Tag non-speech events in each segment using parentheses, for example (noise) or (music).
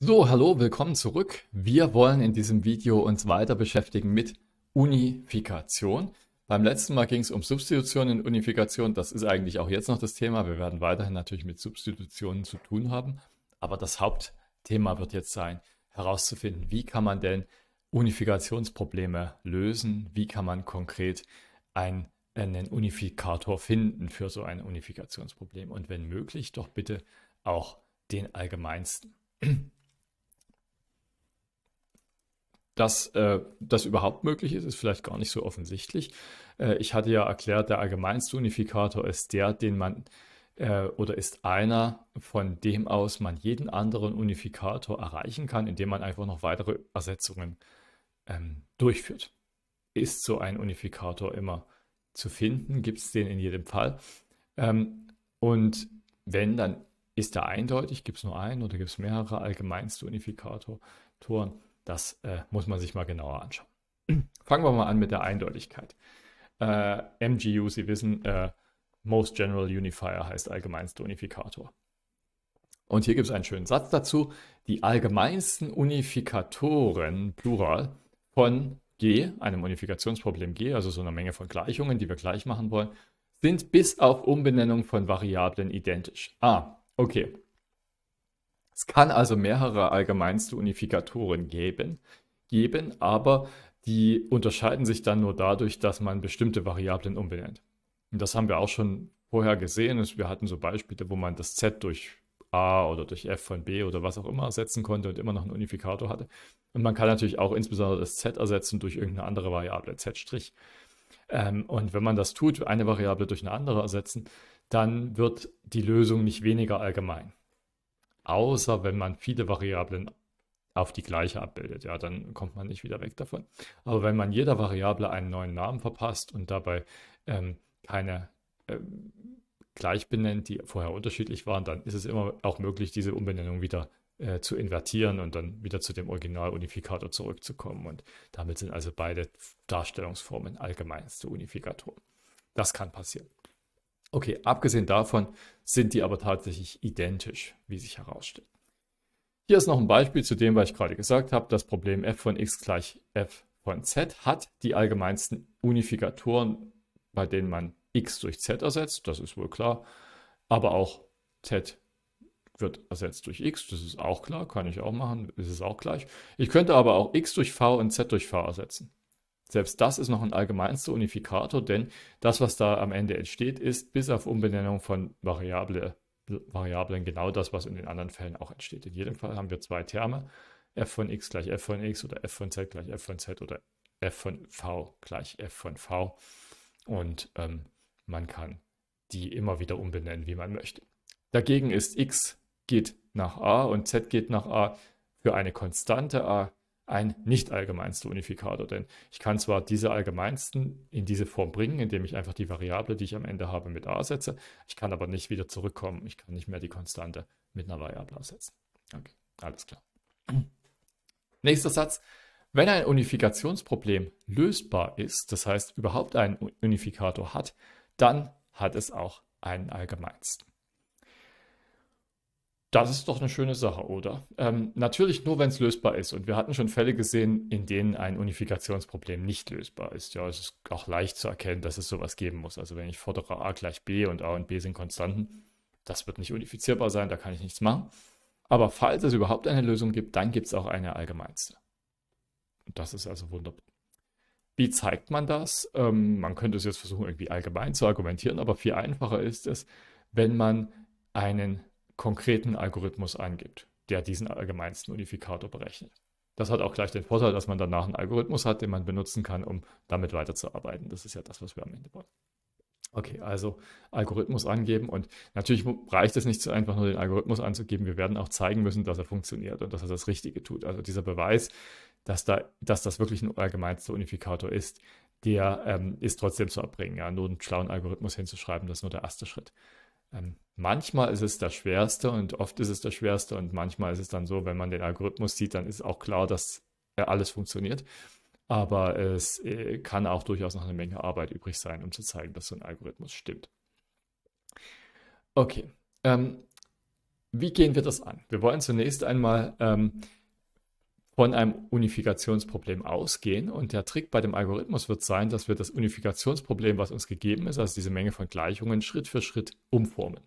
So, hallo, willkommen zurück. Wir wollen in diesem Video uns weiter beschäftigen mit Unifikation. Beim letzten Mal ging es um Substitutionen und Unifikation. Das ist eigentlich auch jetzt noch das Thema. Wir werden weiterhin natürlich mit Substitutionen zu tun haben. Aber das Hauptthema wird jetzt sein, herauszufinden, wie kann man denn Unifikationsprobleme lösen? Wie kann man konkret ein einen Unifikator finden für so ein Unifikationsproblem und wenn möglich doch bitte auch den allgemeinsten. Dass äh, das überhaupt möglich ist, ist vielleicht gar nicht so offensichtlich. Äh, ich hatte ja erklärt, der allgemeinste Unifikator ist der, den man äh, oder ist einer, von dem aus man jeden anderen Unifikator erreichen kann, indem man einfach noch weitere Ersetzungen ähm, durchführt. Ist so ein Unifikator immer zu finden? Gibt es den in jedem Fall? Ähm, und wenn, dann ist er eindeutig, gibt es nur einen oder gibt es mehrere allgemeinste Unifikatoren. Das äh, muss man sich mal genauer anschauen. (clears throat) Fangen wir mal an mit der Eindeutigkeit. Äh, MGU, Sie wissen, äh, Most General Unifier heißt allgemeinster Unifikator. Und hier gibt es einen schönen Satz dazu. Die allgemeinsten Unifikatoren, Plural, von G, einem Unifikationsproblem G, also so einer Menge von Gleichungen, die wir gleich machen wollen, sind bis auf Umbenennung von Variablen identisch. Ah, okay. Es kann also mehrere allgemeinste Unifikatoren geben, geben, aber die unterscheiden sich dann nur dadurch, dass man bestimmte Variablen umbenennt. Und das haben wir auch schon vorher gesehen. Wir hatten so Beispiele, wo man das Z durch A oder durch F von B oder was auch immer ersetzen konnte und immer noch einen Unifikator hatte. Und man kann natürlich auch insbesondere das Z ersetzen durch irgendeine andere Variable, Z'. Ähm, und wenn man das tut, eine Variable durch eine andere ersetzen, dann wird die Lösung nicht weniger allgemein außer wenn man viele Variablen auf die gleiche abbildet. Ja, dann kommt man nicht wieder weg davon. Aber wenn man jeder Variable einen neuen Namen verpasst und dabei ähm, keine ähm, gleich benennt, die vorher unterschiedlich waren, dann ist es immer auch möglich, diese Umbenennung wieder äh, zu invertieren und dann wieder zu dem Original-Unifikator zurückzukommen. Und damit sind also beide Darstellungsformen allgemeinste Unifikatoren. Das kann passieren. Okay, abgesehen davon sind die aber tatsächlich identisch, wie sich herausstellt. Hier ist noch ein Beispiel zu dem, was ich gerade gesagt habe. Das Problem f von x gleich f von z hat die allgemeinsten Unifikatoren, bei denen man x durch z ersetzt, das ist wohl klar, aber auch z wird ersetzt durch x, das ist auch klar, kann ich auch machen, ist es auch gleich. Ich könnte aber auch x durch v und z durch v ersetzen. Selbst das ist noch ein allgemeinster Unifikator, denn das, was da am Ende entsteht, ist bis auf Umbenennung von Variable, Variablen genau das, was in den anderen Fällen auch entsteht. In jedem Fall haben wir zwei Terme, f von x gleich f von x oder f von z gleich f von z oder f von v gleich f von v. Und ähm, man kann die immer wieder umbenennen, wie man möchte. Dagegen ist x geht nach a und z geht nach a für eine konstante a ein nicht allgemeinster Unifikator. Denn ich kann zwar diese allgemeinsten in diese Form bringen, indem ich einfach die Variable, die ich am Ende habe, mit a setze. Ich kann aber nicht wieder zurückkommen. Ich kann nicht mehr die Konstante mit einer Variable ersetzen. Okay, alles klar. Nächster Satz. Wenn ein Unifikationsproblem lösbar ist, das heißt überhaupt einen Unifikator hat, dann hat es auch einen allgemeinsten. Das ist doch eine schöne Sache, oder? Ähm, natürlich nur, wenn es lösbar ist. Und wir hatten schon Fälle gesehen, in denen ein Unifikationsproblem nicht lösbar ist. Ja, es ist auch leicht zu erkennen, dass es sowas geben muss. Also wenn ich fordere A gleich B und A und B sind Konstanten, das wird nicht unifizierbar sein, da kann ich nichts machen. Aber falls es überhaupt eine Lösung gibt, dann gibt es auch eine allgemeinste. Und das ist also wunderbar. Wie zeigt man das? Ähm, man könnte es jetzt versuchen, irgendwie allgemein zu argumentieren, aber viel einfacher ist es, wenn man einen konkreten Algorithmus eingibt, der diesen allgemeinsten Unifikator berechnet. Das hat auch gleich den Vorteil, dass man danach einen Algorithmus hat, den man benutzen kann, um damit weiterzuarbeiten. Das ist ja das, was wir am Ende wollen. Okay, also Algorithmus angeben und natürlich reicht es nicht so einfach nur den Algorithmus anzugeben. Wir werden auch zeigen müssen, dass er funktioniert und dass er das Richtige tut. Also dieser Beweis, dass, da, dass das wirklich ein allgemeinster Unifikator ist, der ähm, ist trotzdem zu erbringen. Ja? Nur einen schlauen Algorithmus hinzuschreiben, das ist nur der erste Schritt. Ähm, manchmal ist es das Schwerste und oft ist es das Schwerste und manchmal ist es dann so, wenn man den Algorithmus sieht, dann ist auch klar, dass äh, alles funktioniert. Aber es äh, kann auch durchaus noch eine Menge Arbeit übrig sein, um zu zeigen, dass so ein Algorithmus stimmt. Okay, ähm, wie gehen wir das an? Wir wollen zunächst einmal ähm, von einem Unifikationsproblem ausgehen. Und der Trick bei dem Algorithmus wird sein, dass wir das Unifikationsproblem, was uns gegeben ist, also diese Menge von Gleichungen, Schritt für Schritt umformen.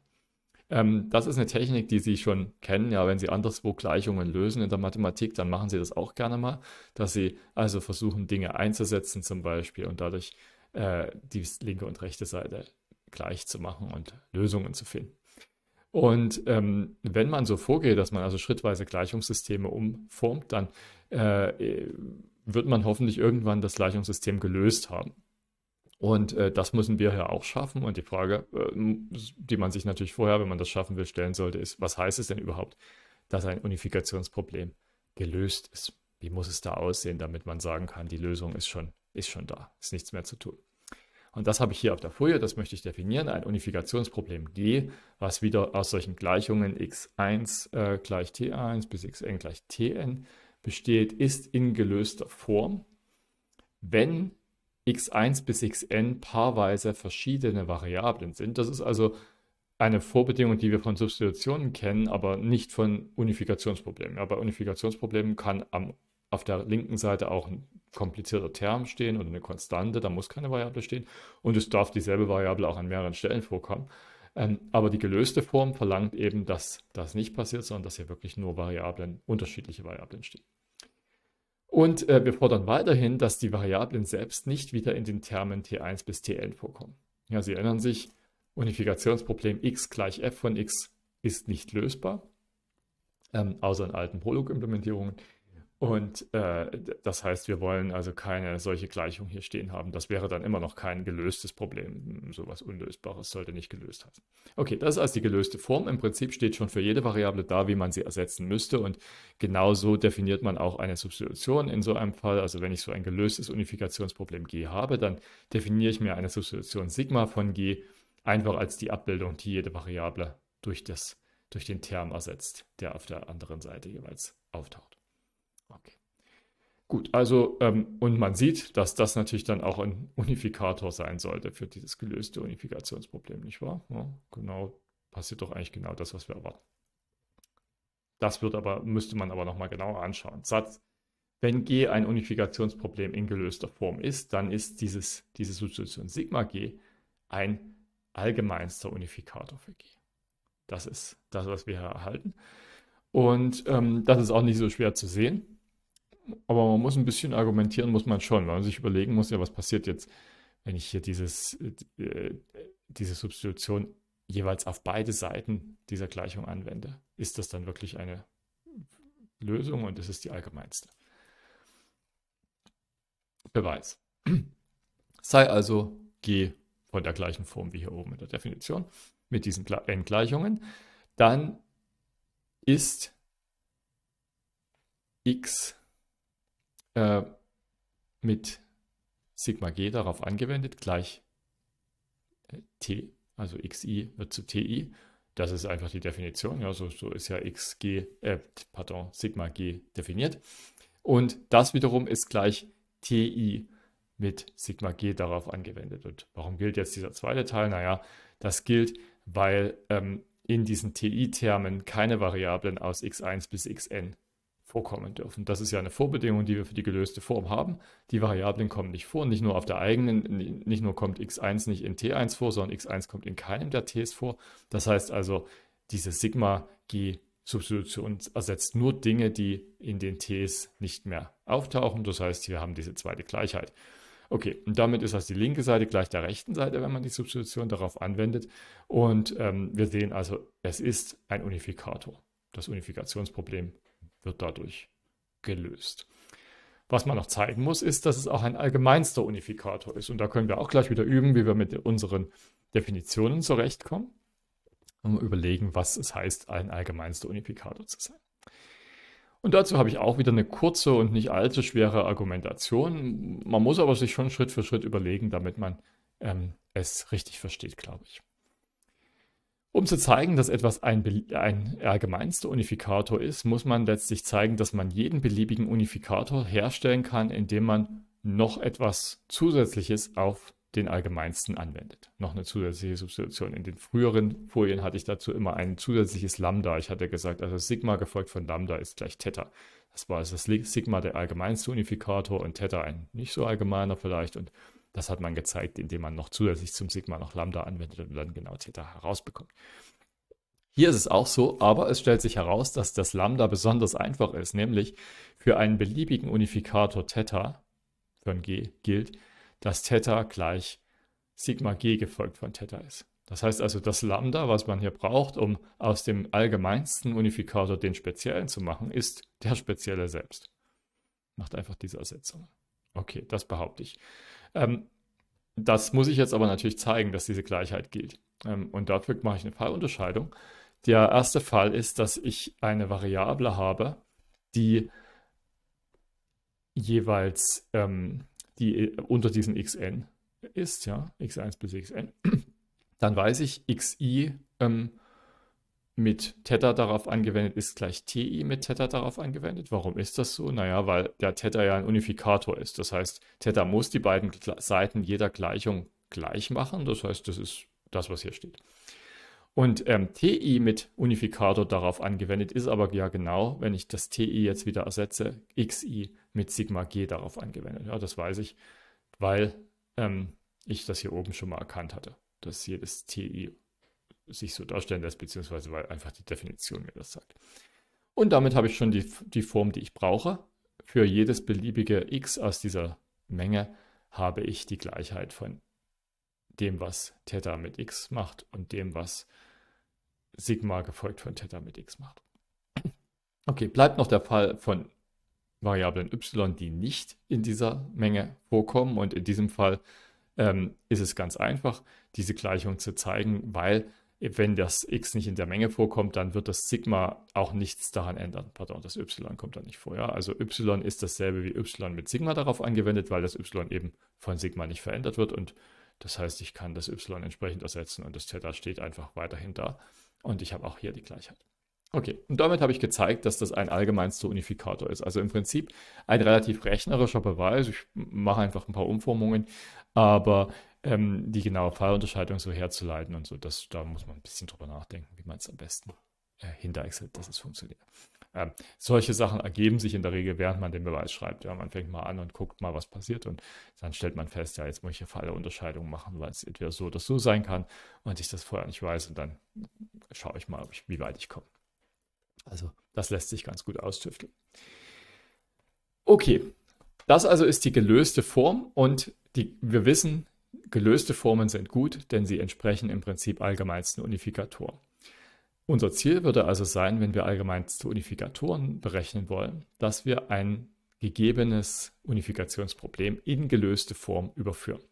Ähm, das ist eine Technik, die Sie schon kennen. Ja, wenn Sie anderswo Gleichungen lösen in der Mathematik, dann machen Sie das auch gerne mal, dass Sie also versuchen, Dinge einzusetzen zum Beispiel und dadurch äh, die linke und rechte Seite gleich zu machen und Lösungen zu finden. Und ähm, wenn man so vorgeht, dass man also schrittweise Gleichungssysteme umformt, dann äh, wird man hoffentlich irgendwann das Gleichungssystem gelöst haben. Und äh, das müssen wir ja auch schaffen. Und die Frage, äh, die man sich natürlich vorher, wenn man das schaffen will, stellen sollte, ist, was heißt es denn überhaupt, dass ein Unifikationsproblem gelöst ist? Wie muss es da aussehen, damit man sagen kann, die Lösung ist schon, ist schon da, ist nichts mehr zu tun. Und das habe ich hier auf der Folie, das möchte ich definieren, ein Unifikationsproblem G, was wieder aus solchen Gleichungen x1 äh, gleich t1 bis xn gleich tn besteht, ist in gelöster Form, wenn x1 bis xn paarweise verschiedene Variablen sind. Das ist also eine Vorbedingung, die wir von Substitutionen kennen, aber nicht von Unifikationsproblemen. Ja, bei Unifikationsproblemen kann am auf der linken Seite auch ein komplizierter Term stehen oder eine Konstante, da muss keine Variable stehen und es darf dieselbe Variable auch an mehreren Stellen vorkommen. Ähm, aber die gelöste Form verlangt eben, dass das nicht passiert, sondern dass hier wirklich nur Variablen, unterschiedliche Variablen stehen. Und äh, wir fordern weiterhin, dass die Variablen selbst nicht wieder in den Termen t1 bis tn vorkommen. Ja, Sie erinnern sich, Unifikationsproblem x gleich f von x ist nicht lösbar, ähm, außer in alten Prolog-Implementierungen. Und äh, das heißt, wir wollen also keine solche Gleichung hier stehen haben. Das wäre dann immer noch kein gelöstes Problem. Hm, Sowas Unlösbares sollte nicht gelöst heißen. Okay, das ist also die gelöste Form. Im Prinzip steht schon für jede Variable da, wie man sie ersetzen müsste. Und genau so definiert man auch eine Substitution in so einem Fall. Also wenn ich so ein gelöstes Unifikationsproblem G habe, dann definiere ich mir eine Substitution Sigma von G einfach als die Abbildung, die jede Variable durch, das, durch den Term ersetzt, der auf der anderen Seite jeweils auftaucht. Okay. Gut, also ähm, und man sieht, dass das natürlich dann auch ein Unifikator sein sollte für dieses gelöste Unifikationsproblem, nicht wahr? Ja, genau, passiert doch eigentlich genau das, was wir erwarten. Das wird aber, müsste man aber nochmal genauer anschauen. Satz, wenn G ein Unifikationsproblem in gelöster Form ist, dann ist dieses, diese Substitution Sigma G ein allgemeinster Unifikator für G. Das ist das, was wir hier erhalten. Und ähm, das ist auch nicht so schwer zu sehen aber man muss ein bisschen argumentieren, muss man schon, weil man sich überlegen muss, ja, was passiert jetzt, wenn ich hier dieses, äh, diese Substitution jeweils auf beide Seiten dieser Gleichung anwende. Ist das dann wirklich eine Lösung und ist es die allgemeinste? Beweis. (clears throat) Sei also G von der gleichen Form wie hier oben in der Definition mit diesen N-Gleichungen, dann ist x äh, mit Sigma G darauf angewendet, gleich äh, T, also xi wird zu ti. Das ist einfach die Definition. Ja, so, so ist ja xg, äh, pardon, Sigma G definiert. Und das wiederum ist gleich ti mit Sigma G darauf angewendet. Und warum gilt jetzt dieser zweite Teil? Naja, das gilt, weil ähm, in diesen ti-Termen keine Variablen aus x1 bis xn vorkommen dürfen. Das ist ja eine Vorbedingung, die wir für die gelöste Form haben. Die Variablen kommen nicht vor, nicht nur auf der eigenen, nicht nur kommt x1 nicht in t1 vor, sondern x1 kommt in keinem der t's vor. Das heißt also, diese Sigma G Substitution ersetzt nur Dinge, die in den t's nicht mehr auftauchen. Das heißt, wir haben diese zweite Gleichheit. Okay, und damit ist das die linke Seite gleich der rechten Seite, wenn man die Substitution darauf anwendet. Und ähm, wir sehen also, es ist ein Unifikator. Das Unifikationsproblem wird dadurch gelöst. Was man noch zeigen muss, ist, dass es auch ein allgemeinster Unifikator ist. Und da können wir auch gleich wieder üben, wie wir mit unseren Definitionen zurechtkommen und überlegen, was es heißt, ein allgemeinster Unifikator zu sein. Und dazu habe ich auch wieder eine kurze und nicht allzu schwere Argumentation. Man muss aber sich schon Schritt für Schritt überlegen, damit man ähm, es richtig versteht, glaube ich. Um zu zeigen, dass etwas ein, ein allgemeinster Unifikator ist, muss man letztlich zeigen, dass man jeden beliebigen Unifikator herstellen kann, indem man noch etwas Zusätzliches auf den allgemeinsten anwendet. Noch eine zusätzliche Substitution. In den früheren Folien hatte ich dazu immer ein zusätzliches Lambda. Ich hatte gesagt, also Sigma gefolgt von Lambda ist gleich Theta. Das war also das Sigma der allgemeinste Unifikator und Theta ein nicht so allgemeiner vielleicht und das hat man gezeigt, indem man noch zusätzlich zum Sigma noch Lambda anwendet und dann genau Theta herausbekommt. Hier ist es auch so, aber es stellt sich heraus, dass das Lambda besonders einfach ist, nämlich für einen beliebigen Unifikator Theta, von G gilt, dass Theta gleich Sigma G gefolgt von Theta ist. Das heißt also, das Lambda, was man hier braucht, um aus dem allgemeinsten Unifikator den speziellen zu machen, ist der spezielle selbst. Macht einfach diese Ersetzung. Okay, das behaupte ich. Ähm, das muss ich jetzt aber natürlich zeigen, dass diese Gleichheit gilt. Ähm, und dafür mache ich eine Fallunterscheidung. Der erste Fall ist, dass ich eine Variable habe, die jeweils ähm, die äh, unter diesen xn ist, ja, x1 bis xn. Dann weiß ich, xi ähm, mit Theta darauf angewendet ist gleich TI mit Theta darauf angewendet. Warum ist das so? Naja, weil der Theta ja ein Unifikator ist. Das heißt, Theta muss die beiden Seiten jeder Gleichung gleich machen. Das heißt, das ist das, was hier steht. Und ähm, TI mit Unifikator darauf angewendet ist aber ja genau, wenn ich das TI jetzt wieder ersetze, XI mit Sigma G darauf angewendet. Ja, das weiß ich, weil ähm, ich das hier oben schon mal erkannt hatte, dass jedes TI sich so darstellen lässt, beziehungsweise weil einfach die Definition mir das sagt. Und damit habe ich schon die, die Form, die ich brauche. Für jedes beliebige x aus dieser Menge habe ich die Gleichheit von dem, was Theta mit x macht und dem, was Sigma gefolgt von Theta mit x macht. Okay, bleibt noch der Fall von Variablen y, die nicht in dieser Menge vorkommen. Und in diesem Fall ähm, ist es ganz einfach, diese Gleichung zu zeigen, weil wenn das x nicht in der Menge vorkommt, dann wird das Sigma auch nichts daran ändern. Pardon, das y kommt da nicht vor. Ja? Also y ist dasselbe wie y mit Sigma darauf angewendet, weil das y eben von Sigma nicht verändert wird. Und das heißt, ich kann das y entsprechend ersetzen und das Theta steht einfach weiterhin da. Und ich habe auch hier die Gleichheit. Okay, und damit habe ich gezeigt, dass das ein allgemeinster Unifikator ist. Also im Prinzip ein relativ rechnerischer Beweis. Ich mache einfach ein paar Umformungen, aber ähm, die genaue Fallunterscheidung so herzuleiten und so. Das, da muss man ein bisschen drüber nachdenken, wie man es am besten äh, hinterexelt, dass es funktioniert. Ähm, solche Sachen ergeben sich in der Regel, während man den Beweis schreibt. Ja, man fängt mal an und guckt mal, was passiert und dann stellt man fest, ja, jetzt muss ich hier Fallunterscheidung machen, weil es entweder so oder so sein kann und ich das vorher nicht weiß und dann schaue ich mal, ich, wie weit ich komme. Also das lässt sich ganz gut austüfteln. Okay, das also ist die gelöste Form und die, wir wissen, Gelöste Formen sind gut, denn sie entsprechen im Prinzip allgemeinsten Unifikatoren. Unser Ziel würde also sein, wenn wir allgemeinste Unifikatoren berechnen wollen, dass wir ein gegebenes Unifikationsproblem in gelöste Form überführen.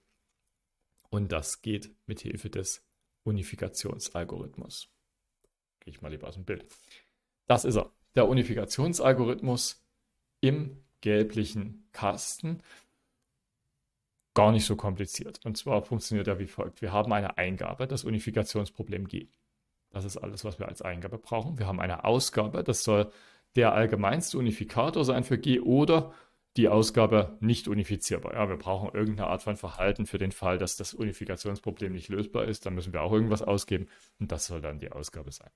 Und das geht mit Hilfe des Unifikationsalgorithmus. Gehe ich mal lieber aus dem Bild. Das ist er. Der Unifikationsalgorithmus im gelblichen Kasten gar nicht so kompliziert. Und zwar funktioniert er wie folgt. Wir haben eine Eingabe, das Unifikationsproblem G. Das ist alles, was wir als Eingabe brauchen. Wir haben eine Ausgabe, das soll der allgemeinste Unifikator sein für G oder die Ausgabe nicht unifizierbar. Ja, wir brauchen irgendeine Art von Verhalten für den Fall, dass das Unifikationsproblem nicht lösbar ist. Dann müssen wir auch irgendwas ausgeben und das soll dann die Ausgabe sein.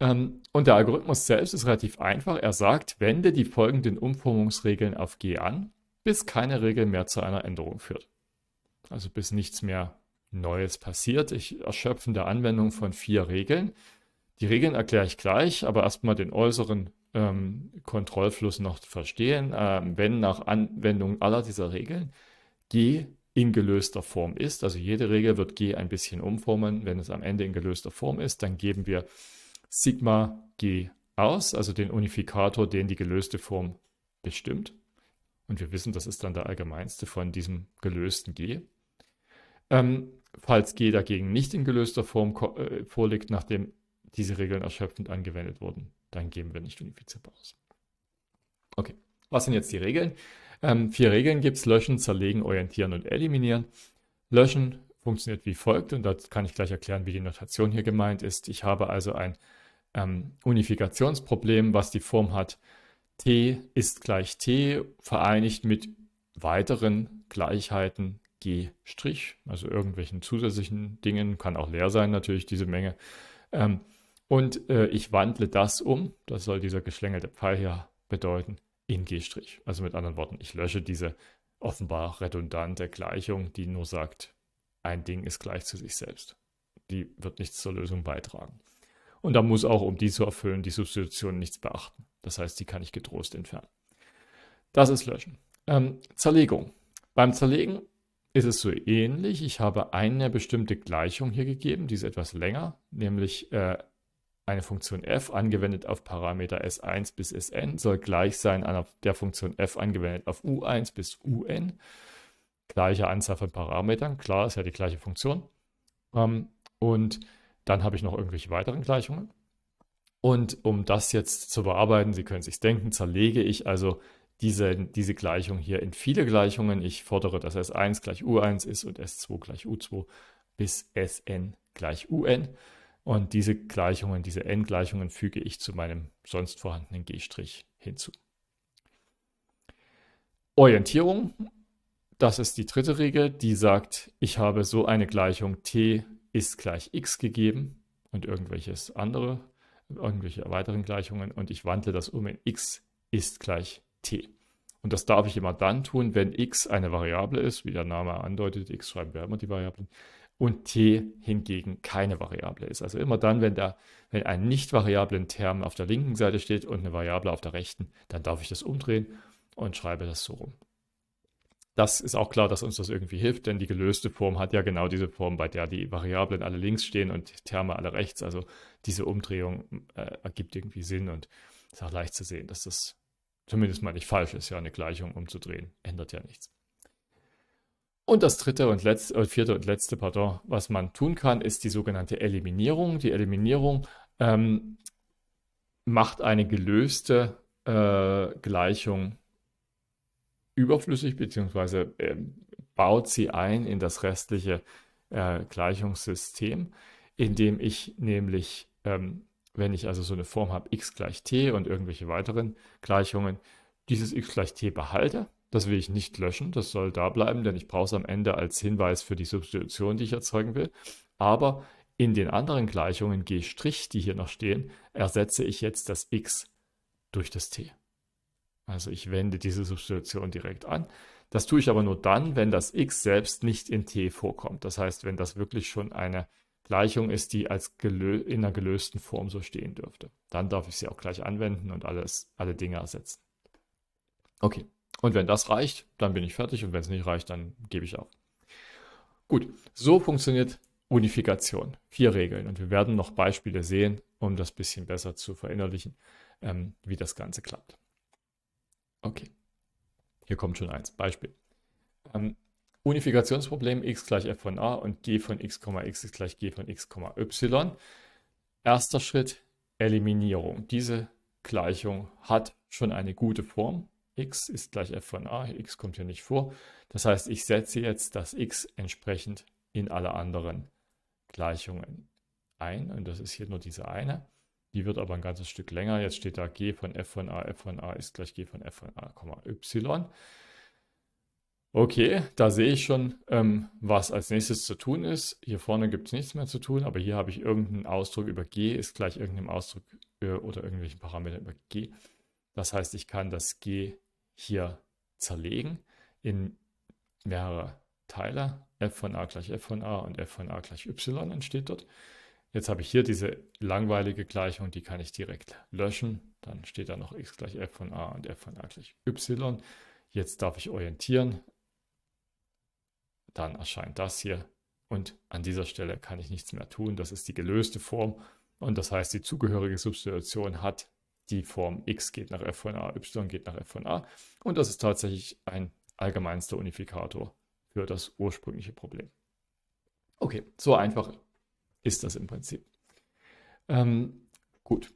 Ähm, und der Algorithmus selbst ist relativ einfach. Er sagt, wende die folgenden Umformungsregeln auf G an bis keine Regel mehr zu einer Änderung führt. Also bis nichts mehr Neues passiert. Ich erschöpfe der Anwendung von vier Regeln. Die Regeln erkläre ich gleich, aber erstmal den äußeren ähm, Kontrollfluss noch verstehen. Ähm, wenn nach Anwendung aller dieser Regeln G in gelöster Form ist, also jede Regel wird G ein bisschen umformen. Wenn es am Ende in gelöster Form ist, dann geben wir Sigma G aus, also den Unifikator, den die gelöste Form bestimmt. Und wir wissen, das ist dann der allgemeinste von diesem gelösten G. Ähm, falls G dagegen nicht in gelöster Form äh, vorliegt, nachdem diese Regeln erschöpfend angewendet wurden, dann geben wir nicht unifizierbar aus. Okay, was sind jetzt die Regeln? Ähm, vier Regeln gibt es, löschen, zerlegen, orientieren und eliminieren. Löschen funktioniert wie folgt und da kann ich gleich erklären, wie die Notation hier gemeint ist. Ich habe also ein ähm, Unifikationsproblem, was die Form hat T ist gleich T vereinigt mit weiteren Gleichheiten G', also irgendwelchen zusätzlichen Dingen, kann auch leer sein natürlich diese Menge. Ähm, und äh, ich wandle das um, das soll dieser geschlängelte Pfeil hier bedeuten, in G'. Also mit anderen Worten, ich lösche diese offenbar redundante Gleichung, die nur sagt, ein Ding ist gleich zu sich selbst. Die wird nichts zur Lösung beitragen. Und da muss auch, um die zu erfüllen, die Substitution nichts beachten. Das heißt, die kann ich getrost entfernen. Das ist Löschen. Ähm, Zerlegung. Beim Zerlegen ist es so ähnlich. Ich habe eine bestimmte Gleichung hier gegeben, die ist etwas länger, nämlich äh, eine Funktion f angewendet auf Parameter s1 bis sn soll gleich sein einer der Funktion f angewendet auf u1 bis un. Gleiche Anzahl von Parametern, klar, ist ja die gleiche Funktion. Ähm, und dann habe ich noch irgendwelche weiteren Gleichungen. Und um das jetzt zu bearbeiten, Sie können sich denken, zerlege ich also diese, diese Gleichung hier in viele Gleichungen. Ich fordere, dass S1 gleich U1 ist und S2 gleich U2 bis Sn gleich Un. Und diese Gleichungen, diese n-Gleichungen füge ich zu meinem sonst vorhandenen G' strich hinzu. Orientierung, das ist die dritte Regel, die sagt, ich habe so eine Gleichung t ist gleich x gegeben und irgendwelches andere irgendwelche weiteren Gleichungen und ich wandle das um in x ist gleich t. Und das darf ich immer dann tun, wenn x eine Variable ist, wie der Name andeutet, x schreiben wir immer die Variablen, und t hingegen keine Variable ist. Also immer dann, wenn, da, wenn ein nicht variablen Term auf der linken Seite steht und eine Variable auf der rechten, dann darf ich das umdrehen und schreibe das so rum das ist auch klar, dass uns das irgendwie hilft, denn die gelöste Form hat ja genau diese Form, bei der die Variablen alle links stehen und die Terme alle rechts. Also diese Umdrehung äh, ergibt irgendwie Sinn und ist auch leicht zu sehen, dass das zumindest mal nicht falsch ist, ja, eine Gleichung umzudrehen. Ändert ja nichts. Und das dritte und letzte, äh, vierte und letzte, pardon, was man tun kann, ist die sogenannte Eliminierung. Die Eliminierung ähm, macht eine gelöste äh, Gleichung überflüssig, beziehungsweise äh, baut sie ein in das restliche äh, Gleichungssystem, indem ich nämlich, ähm, wenn ich also so eine Form habe, x gleich t und irgendwelche weiteren Gleichungen, dieses x gleich t behalte. Das will ich nicht löschen, das soll da bleiben, denn ich brauche es am Ende als Hinweis für die Substitution, die ich erzeugen will. Aber in den anderen Gleichungen g', die hier noch stehen, ersetze ich jetzt das x durch das t. Also ich wende diese Substitution direkt an. Das tue ich aber nur dann, wenn das x selbst nicht in t vorkommt. Das heißt, wenn das wirklich schon eine Gleichung ist, die als in einer gelösten Form so stehen dürfte. Dann darf ich sie auch gleich anwenden und alles, alle Dinge ersetzen. Okay, und wenn das reicht, dann bin ich fertig und wenn es nicht reicht, dann gebe ich auf. Gut, so funktioniert Unifikation. Vier Regeln und wir werden noch Beispiele sehen, um das ein bisschen besser zu verinnerlichen, ähm, wie das Ganze klappt. Okay. Hier kommt schon eins. Beispiel. Ähm, Unifikationsproblem x gleich f von a und g von x, x ist gleich g von x, y. Erster Schritt, Eliminierung. Diese Gleichung hat schon eine gute Form. x ist gleich f von a, x kommt hier nicht vor. Das heißt, ich setze jetzt das x entsprechend in alle anderen Gleichungen ein. Und das ist hier nur diese eine. Die wird aber ein ganzes Stück länger. Jetzt steht da g von f von a, f von a ist gleich g von f von a, y. Okay, da sehe ich schon, ähm, was als nächstes zu tun ist. Hier vorne gibt es nichts mehr zu tun, aber hier habe ich irgendeinen Ausdruck über g ist gleich irgendeinem Ausdruck äh, oder irgendwelchen Parameter über g. Das heißt, ich kann das g hier zerlegen in mehrere Teile. f von a gleich f von a und f von a gleich y entsteht dort. Jetzt habe ich hier diese langweilige Gleichung, die kann ich direkt löschen. Dann steht da noch x gleich f von a und f von a gleich y. Jetzt darf ich orientieren. Dann erscheint das hier. Und an dieser Stelle kann ich nichts mehr tun. Das ist die gelöste Form. Und das heißt, die zugehörige Substitution hat die Form x geht nach f von a, y geht nach f von a. Und das ist tatsächlich ein allgemeinster Unifikator für das ursprüngliche Problem. Okay, so einfach ist das im Prinzip. Ähm, gut.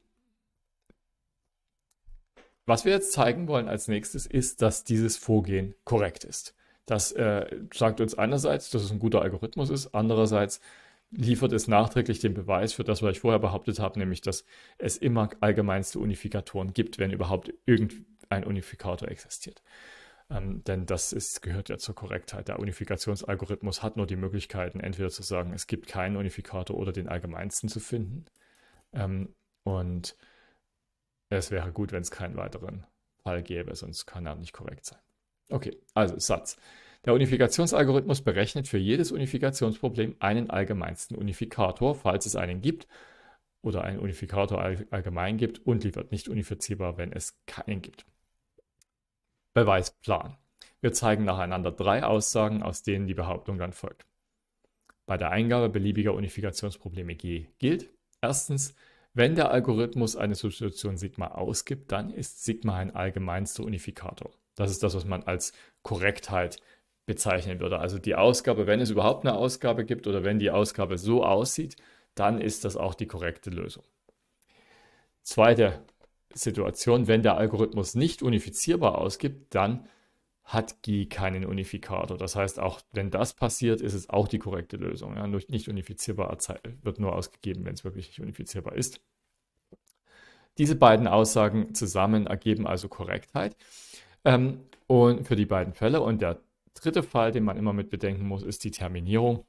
Was wir jetzt zeigen wollen als nächstes ist, dass dieses Vorgehen korrekt ist. Das äh, sagt uns einerseits, dass es ein guter Algorithmus ist, andererseits liefert es nachträglich den Beweis für das, was ich vorher behauptet habe, nämlich dass es immer allgemeinste Unifikatoren gibt, wenn überhaupt irgendein Unifikator existiert. Ähm, denn das ist, gehört ja zur Korrektheit. Der Unifikationsalgorithmus hat nur die Möglichkeiten, entweder zu sagen, es gibt keinen Unifikator oder den allgemeinsten zu finden. Ähm, und es wäre gut, wenn es keinen weiteren Fall gäbe, sonst kann er nicht korrekt sein. Okay, also Satz. Der Unifikationsalgorithmus berechnet für jedes Unifikationsproblem einen allgemeinsten Unifikator, falls es einen gibt, oder einen Unifikator allgemein gibt und liefert nicht unifizierbar, wenn es keinen gibt. Beweisplan. Wir zeigen nacheinander drei Aussagen, aus denen die Behauptung dann folgt. Bei der Eingabe beliebiger Unifikationsprobleme G gilt erstens, wenn der Algorithmus eine Substitution Sigma ausgibt, dann ist Sigma ein allgemeinster Unifikator. Das ist das, was man als Korrektheit bezeichnen würde. Also die Ausgabe, wenn es überhaupt eine Ausgabe gibt oder wenn die Ausgabe so aussieht, dann ist das auch die korrekte Lösung. Zweite Situation, wenn der Algorithmus nicht unifizierbar ausgibt, dann hat G keinen Unifikator. Das heißt, auch wenn das passiert, ist es auch die korrekte Lösung. Ja, nicht unifizierbar wird nur ausgegeben, wenn es wirklich nicht unifizierbar ist. Diese beiden Aussagen zusammen ergeben also Korrektheit ähm, und für die beiden Fälle. Und der dritte Fall, den man immer mit bedenken muss, ist die Terminierung.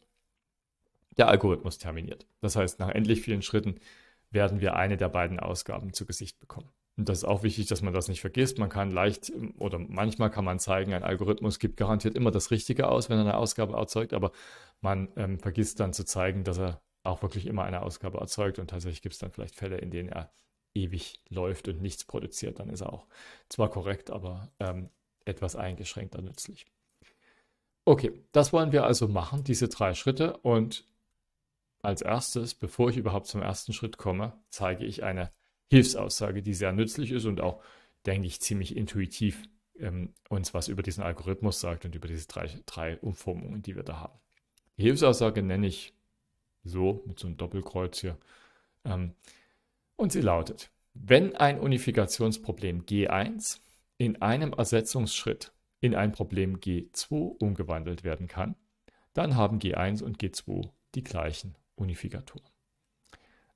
Der Algorithmus terminiert. Das heißt, nach endlich vielen Schritten werden wir eine der beiden Ausgaben zu Gesicht bekommen. Und das ist auch wichtig, dass man das nicht vergisst. Man kann leicht ähm, oder manchmal kann man zeigen, ein Algorithmus gibt garantiert immer das Richtige aus, wenn er eine Ausgabe erzeugt, aber man ähm, vergisst dann zu zeigen, dass er auch wirklich immer eine Ausgabe erzeugt und tatsächlich gibt es dann vielleicht Fälle, in denen er ewig läuft und nichts produziert, dann ist er auch zwar korrekt, aber ähm, etwas eingeschränkter nützlich. Okay, das wollen wir also machen, diese drei Schritte und als erstes, bevor ich überhaupt zum ersten Schritt komme, zeige ich eine Hilfsaussage, die sehr nützlich ist und auch, denke ich, ziemlich intuitiv ähm, uns was über diesen Algorithmus sagt und über diese drei, drei Umformungen, die wir da haben. Die Hilfsaussage nenne ich so mit so einem Doppelkreuz hier. Ähm, und sie lautet, wenn ein Unifikationsproblem G1 in einem Ersetzungsschritt in ein Problem G2 umgewandelt werden kann, dann haben G1 und G2 die gleichen Unifikator.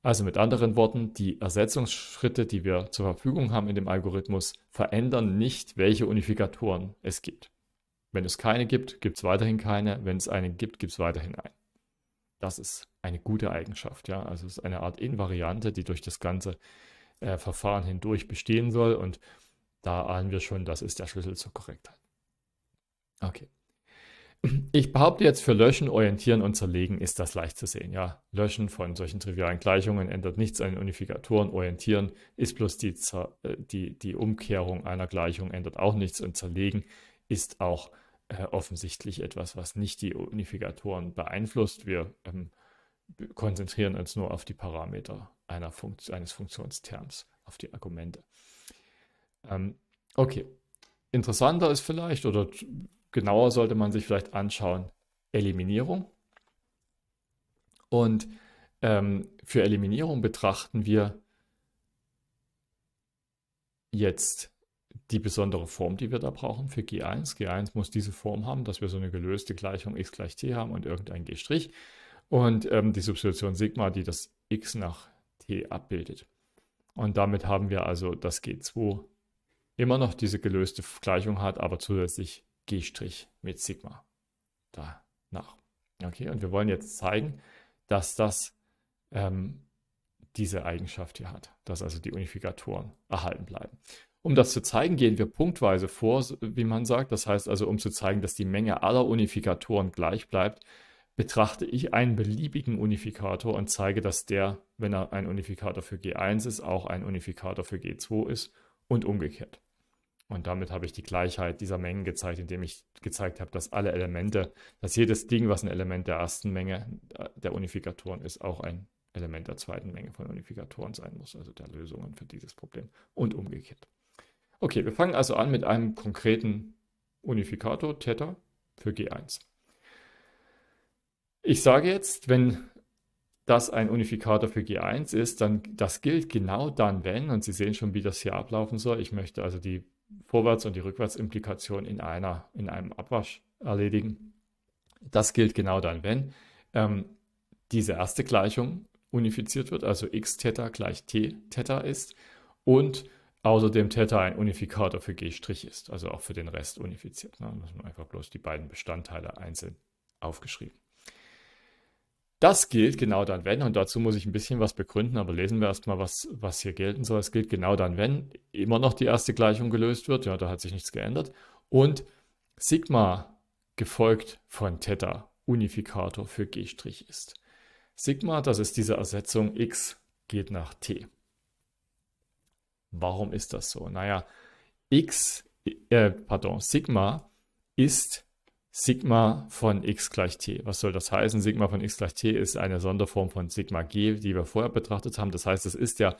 Also mit anderen Worten, die Ersetzungsschritte, die wir zur Verfügung haben in dem Algorithmus, verändern nicht, welche Unifikatoren es gibt. Wenn es keine gibt, gibt es weiterhin keine. Wenn es eine gibt, gibt es weiterhin einen. Das ist eine gute Eigenschaft. Ja? Also es ist eine Art Invariante, die durch das ganze äh, Verfahren hindurch bestehen soll. Und da ahnen wir schon, das ist der Schlüssel zur Korrektheit. Okay. Ich behaupte jetzt, für Löschen, Orientieren und Zerlegen ist das leicht zu sehen. Ja, Löschen von solchen trivialen Gleichungen ändert nichts an den Unifikatoren. Orientieren ist bloß die, äh, die, die Umkehrung einer Gleichung, ändert auch nichts. Und Zerlegen ist auch äh, offensichtlich etwas, was nicht die Unifikatoren beeinflusst. Wir ähm, konzentrieren uns nur auf die Parameter einer Funkt eines Funktionsterms, auf die Argumente. Ähm, okay. Interessanter ist vielleicht, oder genauer sollte man sich vielleicht anschauen, Eliminierung. Und ähm, für Eliminierung betrachten wir jetzt die besondere Form, die wir da brauchen für G1. G1 muss diese Form haben, dass wir so eine gelöste Gleichung x gleich t haben und irgendein g'. Und ähm, die Substitution Sigma, die das x nach t abbildet. Und damit haben wir also, dass G2 immer noch diese gelöste Gleichung hat, aber zusätzlich G' mit Sigma danach. Okay, und wir wollen jetzt zeigen, dass das ähm, diese Eigenschaft hier hat, dass also die Unifikatoren erhalten bleiben. Um das zu zeigen, gehen wir punktweise vor, wie man sagt. Das heißt also, um zu zeigen, dass die Menge aller Unifikatoren gleich bleibt, betrachte ich einen beliebigen Unifikator und zeige, dass der, wenn er ein Unifikator für G1 ist, auch ein Unifikator für G2 ist und umgekehrt. Und damit habe ich die Gleichheit dieser Mengen gezeigt, indem ich gezeigt habe, dass alle Elemente, dass jedes Ding, was ein Element der ersten Menge äh, der Unifikatoren ist, auch ein Element der zweiten Menge von Unifikatoren sein muss, also der Lösungen für dieses Problem und umgekehrt. Okay, wir fangen also an mit einem konkreten Unifikator, Theta, für G1. Ich sage jetzt, wenn das ein Unifikator für G1 ist, dann das gilt genau dann, wenn, und Sie sehen schon, wie das hier ablaufen soll. Ich möchte also die Vorwärts- und die Rückwärtsimplikation in, einer, in einem Abwasch erledigen. Das gilt genau dann, wenn ähm, diese erste Gleichung unifiziert wird, also x Theta gleich t Theta ist und außerdem Theta ein Unifikator für G' ist, also auch für den Rest unifiziert. Ne? Da muss man einfach bloß die beiden Bestandteile einzeln aufgeschrieben. Das gilt genau dann, wenn, und dazu muss ich ein bisschen was begründen, aber lesen wir erstmal, was, was hier gelten soll. Es gilt genau dann, wenn immer noch die erste Gleichung gelöst wird, ja, da hat sich nichts geändert, und Sigma gefolgt von Theta, Unifikator für G' ist. Sigma, das ist diese Ersetzung x geht nach t. Warum ist das so? Naja, x, äh, pardon, Sigma ist Sigma von x gleich t. Was soll das heißen? Sigma von x gleich t ist eine Sonderform von Sigma g, die wir vorher betrachtet haben. Das heißt, es ist der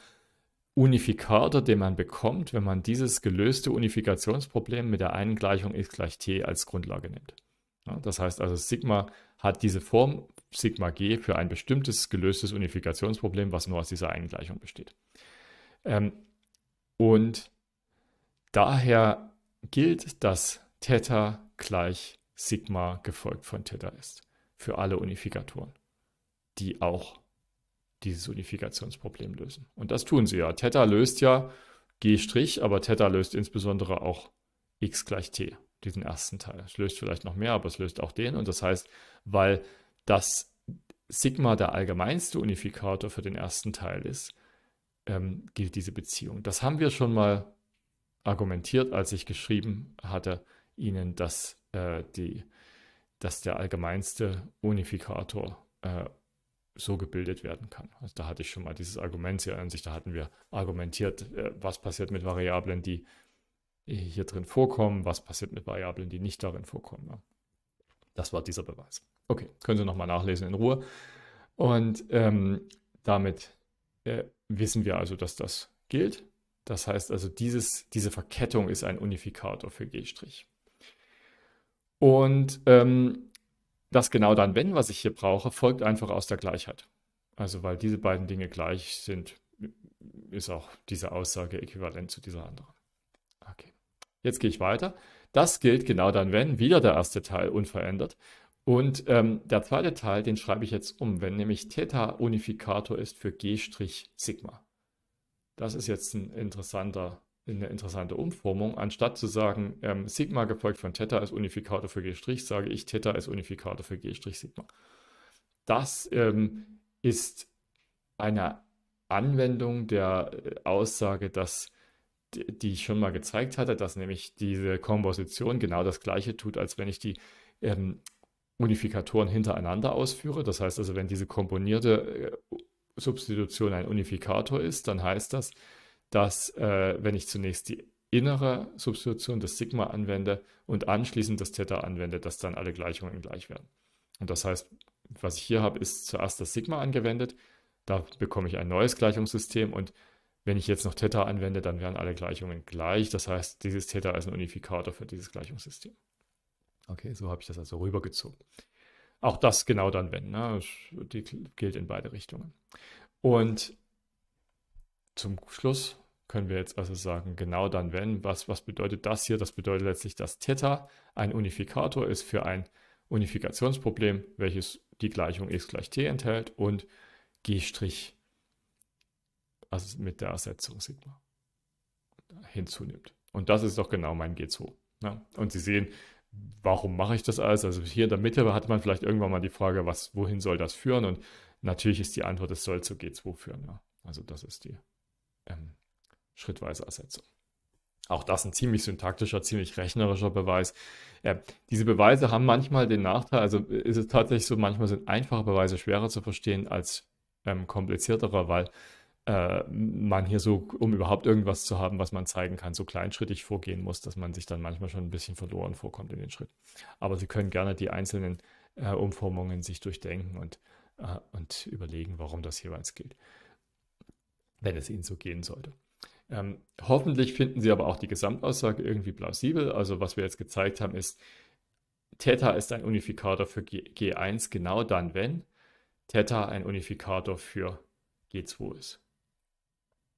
Unifikator, den man bekommt, wenn man dieses gelöste Unifikationsproblem mit der einen Gleichung x gleich t als Grundlage nimmt. das heißt also, Sigma hat diese Form Sigma g für ein bestimmtes gelöstes Unifikationsproblem, was nur aus dieser einen Gleichung besteht. Ähm, und daher gilt, dass Theta gleich Sigma gefolgt von Theta ist. Für alle Unifikatoren, die auch dieses Unifikationsproblem lösen. Und das tun sie ja. Theta löst ja G', aber Theta löst insbesondere auch x gleich t, diesen ersten Teil. Es löst vielleicht noch mehr, aber es löst auch den. Und das heißt, weil das Sigma der allgemeinste Unifikator für den ersten Teil ist, ähm, gilt diese Beziehung. Das haben wir schon mal argumentiert, als ich geschrieben hatte Ihnen, dass äh, die, dass der allgemeinste Unifikator äh, so gebildet werden kann. Also da hatte ich schon mal dieses Argument hier an sich, da hatten wir argumentiert, äh, was passiert mit Variablen, die hier drin vorkommen, was passiert mit Variablen, die nicht darin vorkommen. Ja. Das war dieser Beweis. Okay, können Sie nochmal nachlesen in Ruhe. Und ähm, damit äh, wissen wir also, dass das gilt. Das heißt also, dieses, diese Verkettung ist ein Unifikator für G'. Und ähm, das genau dann, wenn, was ich hier brauche, folgt einfach aus der Gleichheit. Also weil diese beiden Dinge gleich sind, ist auch diese Aussage äquivalent zu dieser anderen. Okay, jetzt gehe ich weiter. Das gilt genau dann, wenn, wieder der erste Teil unverändert. Und ähm, der zweite Teil, den schreibe ich jetzt um, wenn nämlich Theta Unifikator ist für G' Sigma. Das ist jetzt ein interessanter eine interessante Umformung. Anstatt zu sagen, ähm, Sigma gefolgt von Theta ist Unifikator für G', sage ich, Theta ist Unifikator für G' Sigma. Das ähm, ist eine Anwendung der äh, Aussage, dass die ich schon mal gezeigt hatte, dass nämlich diese Komposition genau das gleiche tut, als wenn ich die ähm, Unifikatoren hintereinander ausführe. Das heißt also, wenn diese komponierte äh, Substitution ein Unifikator ist, dann heißt das, dass äh, wenn ich zunächst die innere Substitution das Sigma anwende und anschließend das Theta anwende, dass dann alle Gleichungen gleich werden. Und das heißt, was ich hier habe, ist zuerst das Sigma angewendet, da bekomme ich ein neues Gleichungssystem und wenn ich jetzt noch Theta anwende, dann werden alle Gleichungen gleich. Das heißt, dieses Theta ist ein Unifikator für dieses Gleichungssystem. Okay, so habe ich das also rübergezogen. Auch das genau dann, wenn. Ne? Die gilt in beide Richtungen. Und zum Schluss können wir jetzt also sagen, genau dann, wenn. Was, was bedeutet das hier? Das bedeutet letztlich, dass Theta ein Unifikator ist für ein Unifikationsproblem, welches die Gleichung x gleich t enthält und g', also mit der Ersetzung Sigma, hinzunimmt. Und das ist doch genau mein G2. Ja? Ne? Und Sie sehen, warum mache ich das alles? Also hier in der Mitte hat man vielleicht irgendwann mal die Frage, was, wohin soll das führen? Und natürlich ist die Antwort, es soll zu G2 führen. Ja? Also das ist die ähm, schrittweise Ersetzung. Auch das ein ziemlich syntaktischer, ziemlich rechnerischer Beweis. Ja, diese Beweise haben manchmal den Nachteil, also ist es tatsächlich so, manchmal sind einfache Beweise schwerer zu verstehen als ähm, komplizierterer, weil äh, man hier so, um überhaupt irgendwas zu haben, was man zeigen kann, so kleinschrittig vorgehen muss, dass man sich dann manchmal schon ein bisschen verloren vorkommt in den Schritt. Aber Sie können gerne die einzelnen äh, Umformungen sich durchdenken und, äh, und überlegen, warum das jeweils gilt, wenn es Ihnen so gehen sollte. Ähm, hoffentlich finden Sie aber auch die Gesamtaussage irgendwie plausibel. Also was wir jetzt gezeigt haben ist, Theta ist ein Unifikator für G 1 genau dann, wenn Theta ein Unifikator für G2 ist.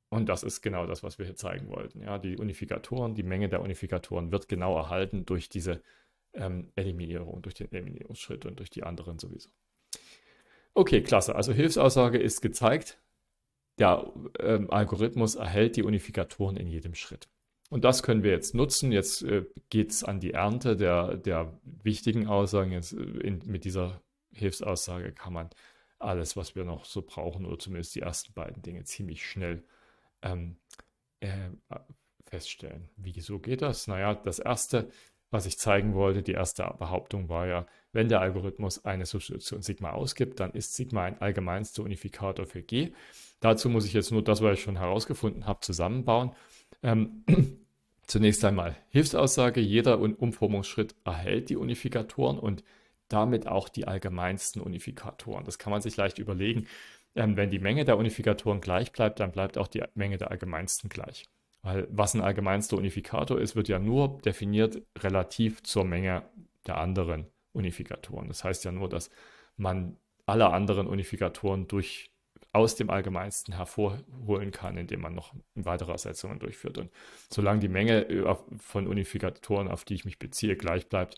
Und das ist genau das, was wir hier zeigen wollten. Ja, die Unifikatoren, die Menge der Unifikatoren wird genau erhalten durch diese ähm, Eliminierung, durch den Eliminierungsschritt und durch die anderen sowieso. Okay, klasse. Also Hilfsaussage ist gezeigt der ähm, Algorithmus erhält die Unifikatoren in jedem Schritt. Und das können wir jetzt nutzen. Jetzt äh, geht es an die Ernte der, der wichtigen Aussagen. Jetzt, äh, in, mit dieser Hilfsaussage kann man alles, was wir noch so brauchen, oder zumindest die ersten beiden Dinge ziemlich schnell ähm, äh, feststellen. Wieso geht das? Naja, das erste was ich zeigen wollte, die erste Behauptung war ja, wenn der Algorithmus eine Substitution Sigma ausgibt, dann ist Sigma ein allgemeinster Unifikator für G. Dazu muss ich jetzt nur das, was ich schon herausgefunden habe, zusammenbauen. Ähm, (clears throat) zunächst einmal Hilfsaussage, jeder Umformungsschritt erhält die Unifikatoren und damit auch die allgemeinsten Unifikatoren. Das kann man sich leicht überlegen. Ähm, wenn die Menge der Unifikatoren gleich bleibt, dann bleibt auch die Menge der allgemeinsten gleich. Weil was ein allgemeinster Unifikator ist, wird ja nur definiert relativ zur Menge der anderen Unifikatoren. Das heißt ja nur, dass man alle anderen Unifikatoren durch, aus dem Allgemeinsten hervorholen kann, indem man noch weitere Ersetzungen durchführt. Und solange die Menge äh, von Unifikatoren, auf die ich mich beziehe, gleich bleibt,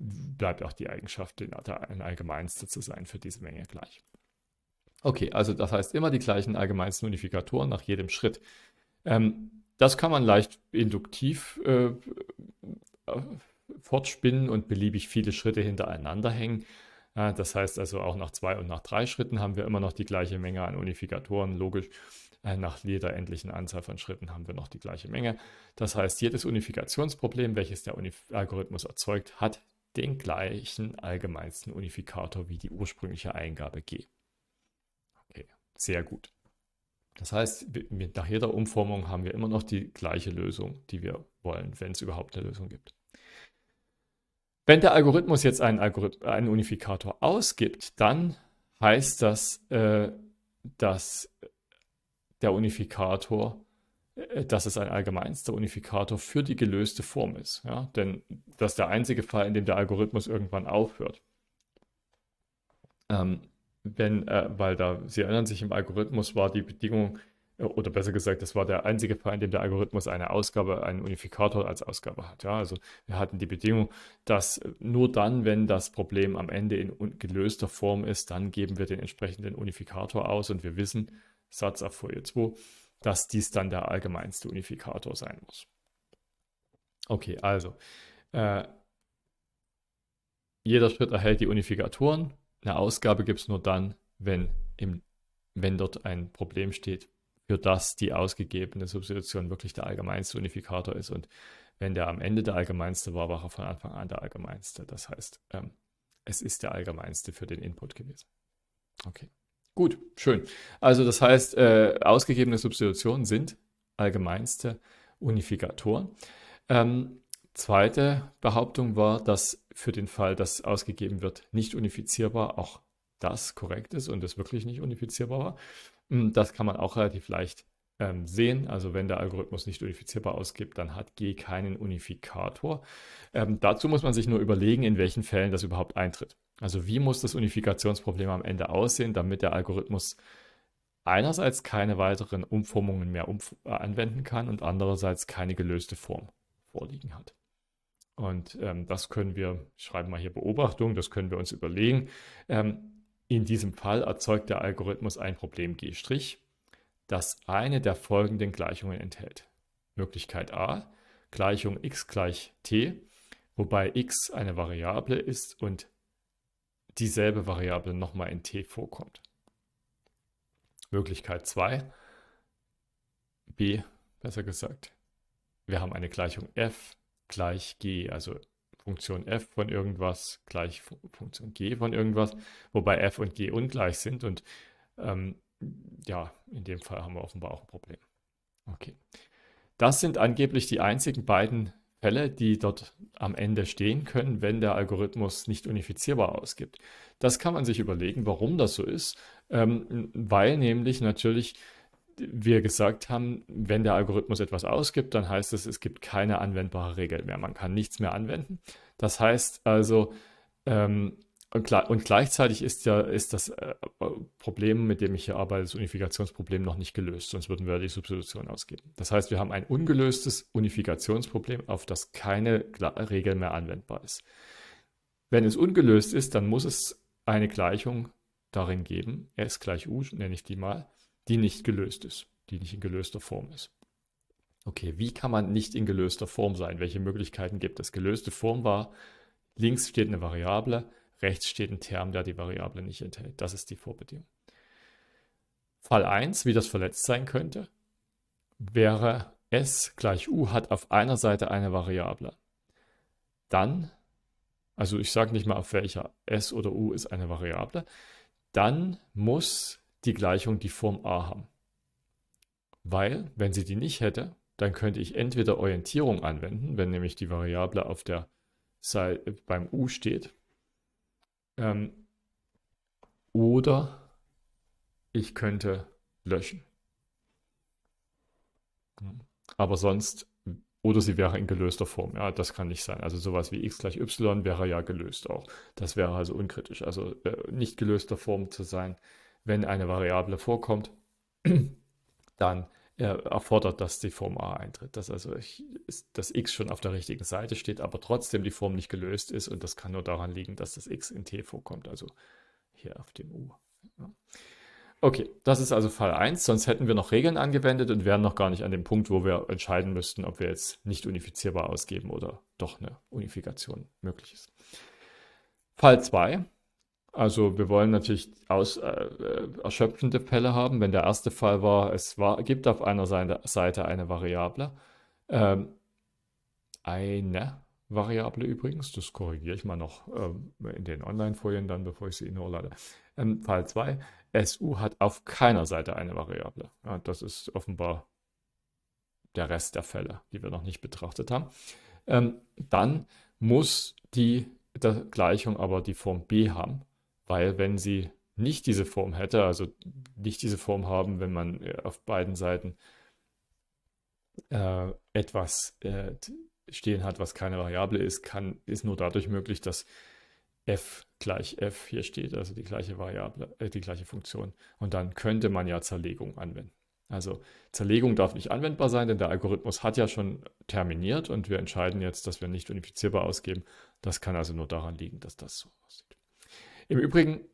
bleibt auch die Eigenschaft, ein Allgemeinster zu sein, für diese Menge gleich. Okay, also das heißt immer die gleichen allgemeinsten Unifikatoren nach jedem Schritt. Ähm, das kann man leicht induktiv äh, äh, fortspinnen und beliebig viele Schritte hintereinander hängen. Das heißt also, auch nach zwei und nach drei Schritten haben wir immer noch die gleiche Menge an Unifikatoren. Logisch, äh, nach jeder endlichen Anzahl von Schritten haben wir noch die gleiche Menge. Das heißt, jedes Unifikationsproblem, welches der Unif Algorithmus erzeugt, hat den gleichen allgemeinsten Unifikator wie die ursprüngliche Eingabe G. Okay, sehr gut. Das heißt, nach jeder Umformung haben wir immer noch die gleiche Lösung, die wir wollen, wenn es überhaupt eine Lösung gibt. Wenn der Algorithmus jetzt einen, Algorith einen Unifikator ausgibt, dann heißt das, äh, dass der Unifikator, äh, dass es ein allgemeinster Unifikator für die gelöste Form ist. Ja? Denn das ist der einzige Fall, in dem der Algorithmus irgendwann aufhört. Ähm, wenn, äh, weil da, Sie erinnern sich, im Algorithmus war die Bedingung, äh, oder besser gesagt, das war der einzige Fall, in dem der Algorithmus eine Ausgabe, einen Unifikator als Ausgabe hat. Ja, also wir hatten die Bedingung, dass äh, nur dann, wenn das Problem am Ende in gelöster Form ist, dann geben wir den entsprechenden Unifikator aus und wir wissen, Satz auf Folie 2, dass dies dann der allgemeinste Unifikator sein muss. Okay, also äh, jeder Schritt erhält die Unifikatoren eine Ausgabe gibt es nur dann, wenn, im, wenn dort ein Problem steht, für das die ausgegebene Substitution wirklich der allgemeinste Unifikator ist. Und wenn der am Ende der allgemeinste war, war er von Anfang an der allgemeinste. Das heißt, ähm, es ist der allgemeinste für den Input gewesen. Okay, gut, schön. Also das heißt, äh, ausgegebene Substitutionen sind allgemeinste Unifikatoren. Ähm, Zweite Behauptung war, dass für den Fall, dass ausgegeben wird, nicht unifizierbar auch das korrekt ist und es wirklich nicht unifizierbar war. Hm, das kann man auch relativ leicht ähm, sehen. Also wenn der Algorithmus nicht unifizierbar ausgibt, dann hat G keinen Unifikator. Ähm, dazu muss man sich nur überlegen, in welchen Fällen das überhaupt eintritt. Also wie muss das Unifikationsproblem am Ende aussehen, damit der Algorithmus einerseits keine weiteren Umformungen mehr umf äh, anwenden kann und andererseits keine gelöste Form vorliegen hat. Und ähm, das können wir, ich schreibe mal hier Beobachtung, das können wir uns überlegen. Ähm, in diesem Fall erzeugt der Algorithmus ein Problem G', das eine der folgenden Gleichungen enthält. Möglichkeit A, Gleichung x gleich t, wobei x eine Variable ist und dieselbe Variable nochmal in t vorkommt. Möglichkeit 2, b, besser gesagt, wir haben eine Gleichung f gleich g, also Funktion f von irgendwas gleich Funktion g von irgendwas, mhm. wobei f und g ungleich sind und ähm, ja, in dem Fall haben wir offenbar auch ein Problem. Okay. Das sind angeblich die einzigen beiden Fälle, die dort am Ende stehen können, wenn der Algorithmus nicht unifizierbar ausgibt. Das kann man sich überlegen, warum das so ist, ähm, weil nämlich natürlich wir gesagt haben, wenn der Algorithmus etwas ausgibt, dann heißt es, es gibt keine anwendbare Regel mehr. Man kann nichts mehr anwenden. Das heißt also, ähm, und, und, gleichzeitig ist ja ist das äh, Problem, mit dem ich hier arbeite, das Unifikationsproblem noch nicht gelöst, sonst würden wir die Substitution ausgeben. Das heißt, wir haben ein ungelöstes Unifikationsproblem, auf das keine Regel mehr anwendbar ist. Wenn es ungelöst ist, dann muss es eine Gleichung darin geben, s gleich u, nenne ich die mal, die nicht gelöst ist, die nicht in gelöster Form ist. Okay, wie kann man nicht in gelöster Form sein? Welche Möglichkeiten gibt es? Gelöste Form war, links steht eine Variable, rechts steht ein Term, der die Variable nicht enthält. Das ist die Vorbedingung. Fall 1, wie das verletzt sein könnte, wäre s gleich u hat auf einer Seite eine Variable. Dann, also ich sage nicht mal auf welcher, s oder u ist eine Variable, dann muss die Gleichung die Form a haben. Weil, wenn sie die nicht hätte, dann könnte ich entweder Orientierung anwenden, wenn nämlich die Variable auf der Seite beim u steht, ähm, oder ich könnte löschen. Aber sonst, oder sie wäre in gelöster Form. Ja, das kann nicht sein. Also sowas wie x gleich y wäre ja gelöst auch. Das wäre also unkritisch. Also äh, nicht gelöster Form zu sein, wenn eine Variable vorkommt, (clears throat) dann äh, erfordert, dass die Form a eintritt. Also, dass also das x schon auf der richtigen Seite steht, aber trotzdem die Form nicht gelöst ist. Und das kann nur daran liegen, dass das x in t vorkommt, also hier auf dem u. Ja. Okay, das ist also Fall 1, sonst hätten wir noch Regeln angewendet und wären noch gar nicht an dem Punkt, wo wir entscheiden müssten, ob wir jetzt nicht unifizierbar ausgeben oder doch eine Unifikation möglich ist. Fall 2, also wir wollen natürlich aus, äh, äh, erschöpfende Fälle haben. Wenn der erste Fall war, es war, gibt auf einer Seite eine Variable. Ähm, eine Variable übrigens, das korrigiere ich mal noch ähm, in den Online-Folien dann, bevor ich sie in hochlade. Ähm, Fall 2, SU hat auf keiner Seite eine Variable. Ja, das ist offenbar der Rest der Fälle, die wir noch nicht betrachtet haben. Ähm, dann muss die, die Gleichung aber die Form b haben weil wenn sie nicht diese Form hätte, also nicht diese Form haben, wenn man äh, auf beiden Seiten äh, etwas äh, stehen hat, was keine Variable ist, kann, ist nur dadurch möglich, dass f gleich f hier steht, also die gleiche Variable, äh, die gleiche Funktion. Und dann könnte man ja Zerlegung anwenden. Also Zerlegung darf nicht anwendbar sein, denn der Algorithmus hat ja schon terminiert und wir entscheiden jetzt, dass wir nicht unifizierbar ausgeben. Das kann also nur daran liegen, dass das so aussieht. Im Übrigen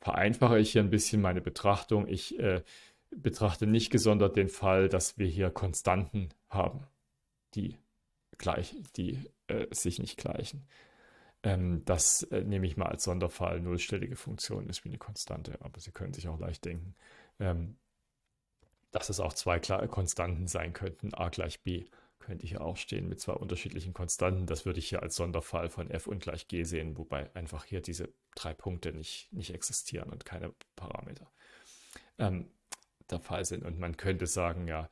vereinfache ich hier ein bisschen meine Betrachtung. Ich äh, betrachte nicht gesondert den Fall, dass wir hier Konstanten haben, die gleich, die äh, sich nicht gleichen. Ähm, das äh, nehme ich mal als Sonderfall. Nullstellige Funktion ist wie eine Konstante, aber Sie können sich auch leicht denken, ähm, dass es auch zwei Konstanten sein könnten, a gleich b könnte hier auch stehen mit zwei unterschiedlichen Konstanten. Das würde ich hier als Sonderfall von f und gleich g sehen, wobei einfach hier diese drei Punkte nicht, nicht existieren und keine Parameter ähm, der Fall sind. Und man könnte sagen, ja,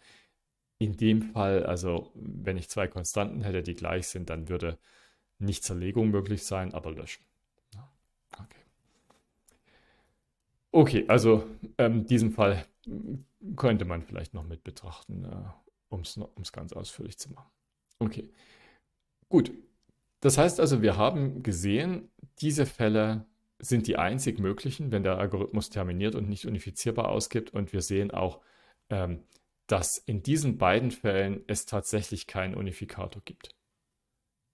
in dem Fall, also wenn ich zwei Konstanten hätte, die gleich sind, dann würde nicht Zerlegung möglich sein, aber löschen. Okay, okay also in ähm, diesem Fall könnte man vielleicht noch mit betrachten. Äh, um es ganz ausführlich zu machen. Okay, gut. Das heißt also, wir haben gesehen, diese Fälle sind die einzig möglichen, wenn der Algorithmus terminiert und nicht unifizierbar ausgibt. Und wir sehen auch, ähm, dass in diesen beiden Fällen es tatsächlich keinen Unifikator gibt.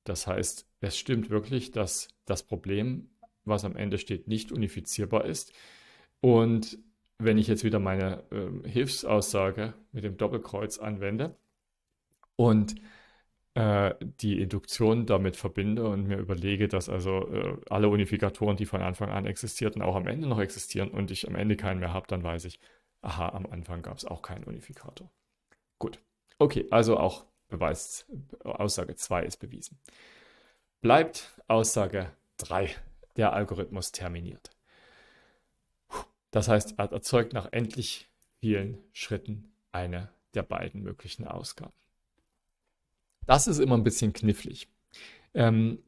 Das heißt, es stimmt wirklich, dass das Problem, was am Ende steht, nicht unifizierbar ist. Und wenn ich jetzt wieder meine ähm, Hilfsaussage mit dem Doppelkreuz anwende und äh, die Induktion damit verbinde und mir überlege, dass also äh, alle Unifikatoren, die von Anfang an existierten, auch am Ende noch existieren und ich am Ende keinen mehr habe, dann weiß ich, aha, am Anfang gab es auch keinen Unifikator. Gut. Okay, also auch Beweis, Aussage 2 ist bewiesen. Bleibt Aussage 3, der Algorithmus terminiert. Das heißt, er erzeugt nach endlich vielen Schritten eine der beiden möglichen Ausgaben. Das ist immer ein bisschen knifflig. Ähm,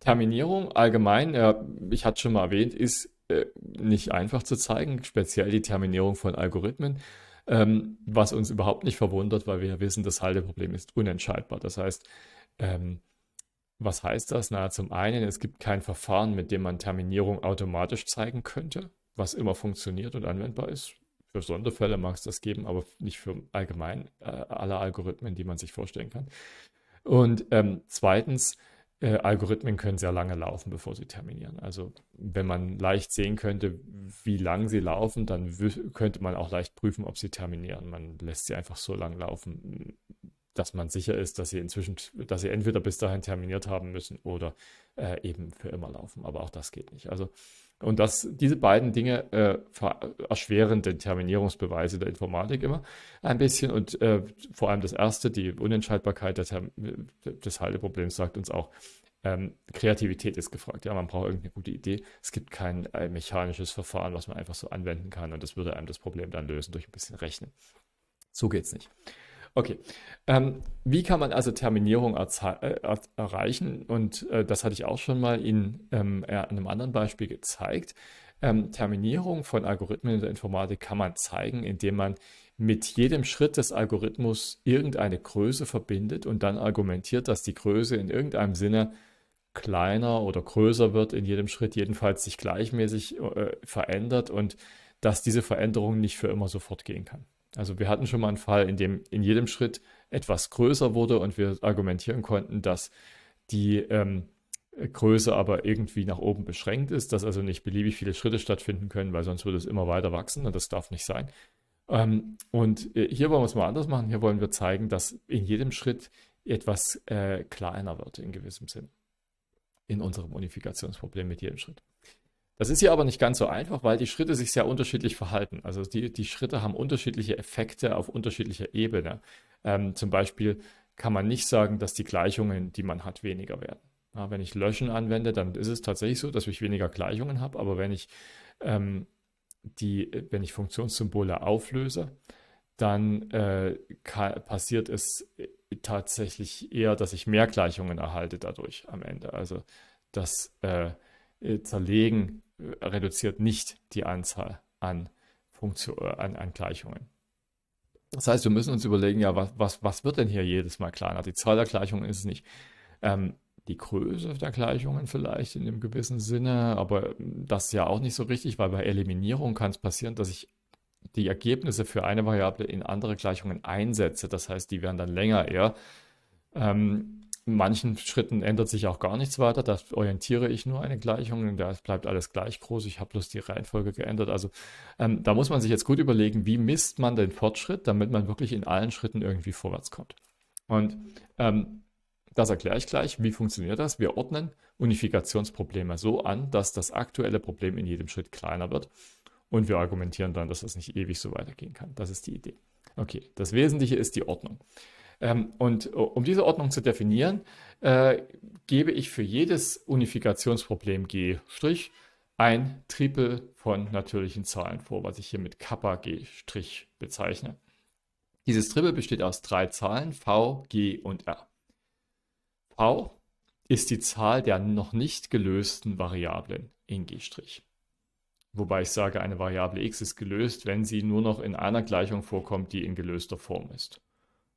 Terminierung allgemein, äh, ich hatte schon mal erwähnt, ist äh, nicht einfach zu zeigen, speziell die Terminierung von Algorithmen, ähm, was uns überhaupt nicht verwundert, weil wir ja wissen, das Halteproblem ist unentscheidbar. Das heißt, ähm, was heißt das? Na, zum einen, es gibt kein Verfahren, mit dem man Terminierung automatisch zeigen könnte was immer funktioniert und anwendbar ist. Für Sonderfälle mag es das geben, aber nicht für allgemein äh, alle Algorithmen, die man sich vorstellen kann. Und ähm, zweitens, äh, Algorithmen können sehr lange laufen, bevor sie terminieren. Also wenn man leicht sehen könnte, wie lang sie laufen, dann könnte man auch leicht prüfen, ob sie terminieren. Man lässt sie einfach so lang laufen, dass man sicher ist, dass sie inzwischen, dass sie entweder bis dahin terminiert haben müssen oder äh, eben für immer laufen. Aber auch das geht nicht. Also und das, diese beiden Dinge äh, erschweren den Terminierungsbeweis in der Informatik immer ein bisschen. Und äh, vor allem das erste, die Unentscheidbarkeit des Halteproblems sagt uns auch, ähm, Kreativität ist gefragt. Ja, man braucht irgendeine gute Idee. Es gibt kein äh, mechanisches Verfahren, was man einfach so anwenden kann. Und das würde einem das Problem dann lösen durch ein bisschen Rechnen. So geht es nicht. Okay. Ähm, wie kann man also Terminierung äh, erreichen? Und äh, das hatte ich auch schon mal in ähm, einem anderen Beispiel gezeigt. Ähm, Terminierung von Algorithmen in der Informatik kann man zeigen, indem man mit jedem Schritt des Algorithmus irgendeine Größe verbindet und dann argumentiert, dass die Größe in irgendeinem Sinne kleiner oder größer wird in jedem Schritt, jedenfalls sich gleichmäßig äh, verändert und dass diese Veränderung nicht für immer sofort gehen kann. Also wir hatten schon mal einen Fall, in dem in jedem Schritt etwas größer wurde und wir argumentieren konnten, dass die ähm, Größe aber irgendwie nach oben beschränkt ist, dass also nicht beliebig viele Schritte stattfinden können, weil sonst würde es immer weiter wachsen und das darf nicht sein. Ähm, und äh, hier wollen wir es mal anders machen. Hier wollen wir zeigen, dass in jedem Schritt etwas äh, kleiner wird in gewissem Sinn in unserem Unifikationsproblem mit jedem Schritt. Das ist hier aber nicht ganz so einfach, weil die Schritte sich sehr unterschiedlich verhalten. Also die, die Schritte haben unterschiedliche Effekte auf unterschiedlicher Ebene. Ähm, zum Beispiel kann man nicht sagen, dass die Gleichungen, die man hat, weniger werden. Ja, wenn ich Löschen anwende, dann ist es tatsächlich so, dass ich weniger Gleichungen habe. Aber wenn ich, ähm, die, wenn ich Funktionssymbole auflöse, dann äh, passiert es äh, tatsächlich eher, dass ich mehr Gleichungen erhalte dadurch am Ende. Also das äh, äh Zerlegen reduziert nicht die Anzahl an, Funktion, äh, an, an Gleichungen. Das heißt, wir müssen uns überlegen, ja, was, was, was wird denn hier jedes Mal kleiner? Die Zahl der Gleichungen ist es nicht. Ähm, die Größe der Gleichungen vielleicht in einem gewissen Sinne, aber das ist ja auch nicht so richtig, weil bei Eliminierung kann es passieren, dass ich die Ergebnisse für eine Variable in andere Gleichungen einsetze. Das heißt, die werden dann länger eher. Ähm, manchen Schritten ändert sich auch gar nichts weiter. Da orientiere ich nur eine Gleichung und da bleibt alles gleich groß. Ich habe bloß die Reihenfolge geändert. Also ähm, da muss man sich jetzt gut überlegen, wie misst man den Fortschritt, damit man wirklich in allen Schritten irgendwie vorwärts kommt. Und ähm, das erkläre ich gleich. Wie funktioniert das? Wir ordnen Unifikationsprobleme so an, dass das aktuelle Problem in jedem Schritt kleiner wird. Und wir argumentieren dann, dass das nicht ewig so weitergehen kann. Das ist die Idee. Okay, das Wesentliche ist die Ordnung. Ähm, und äh, um diese Ordnung zu definieren, äh, gebe ich für jedes Unifikationsproblem G' ein Triple von natürlichen Zahlen vor, was ich hier mit Kappa G' bezeichne. Dieses Triple besteht aus drei Zahlen V, G und R. V ist die Zahl der noch nicht gelösten Variablen in G'. Wobei ich sage, eine Variable x ist gelöst, wenn sie nur noch in einer Gleichung vorkommt, die in gelöster Form ist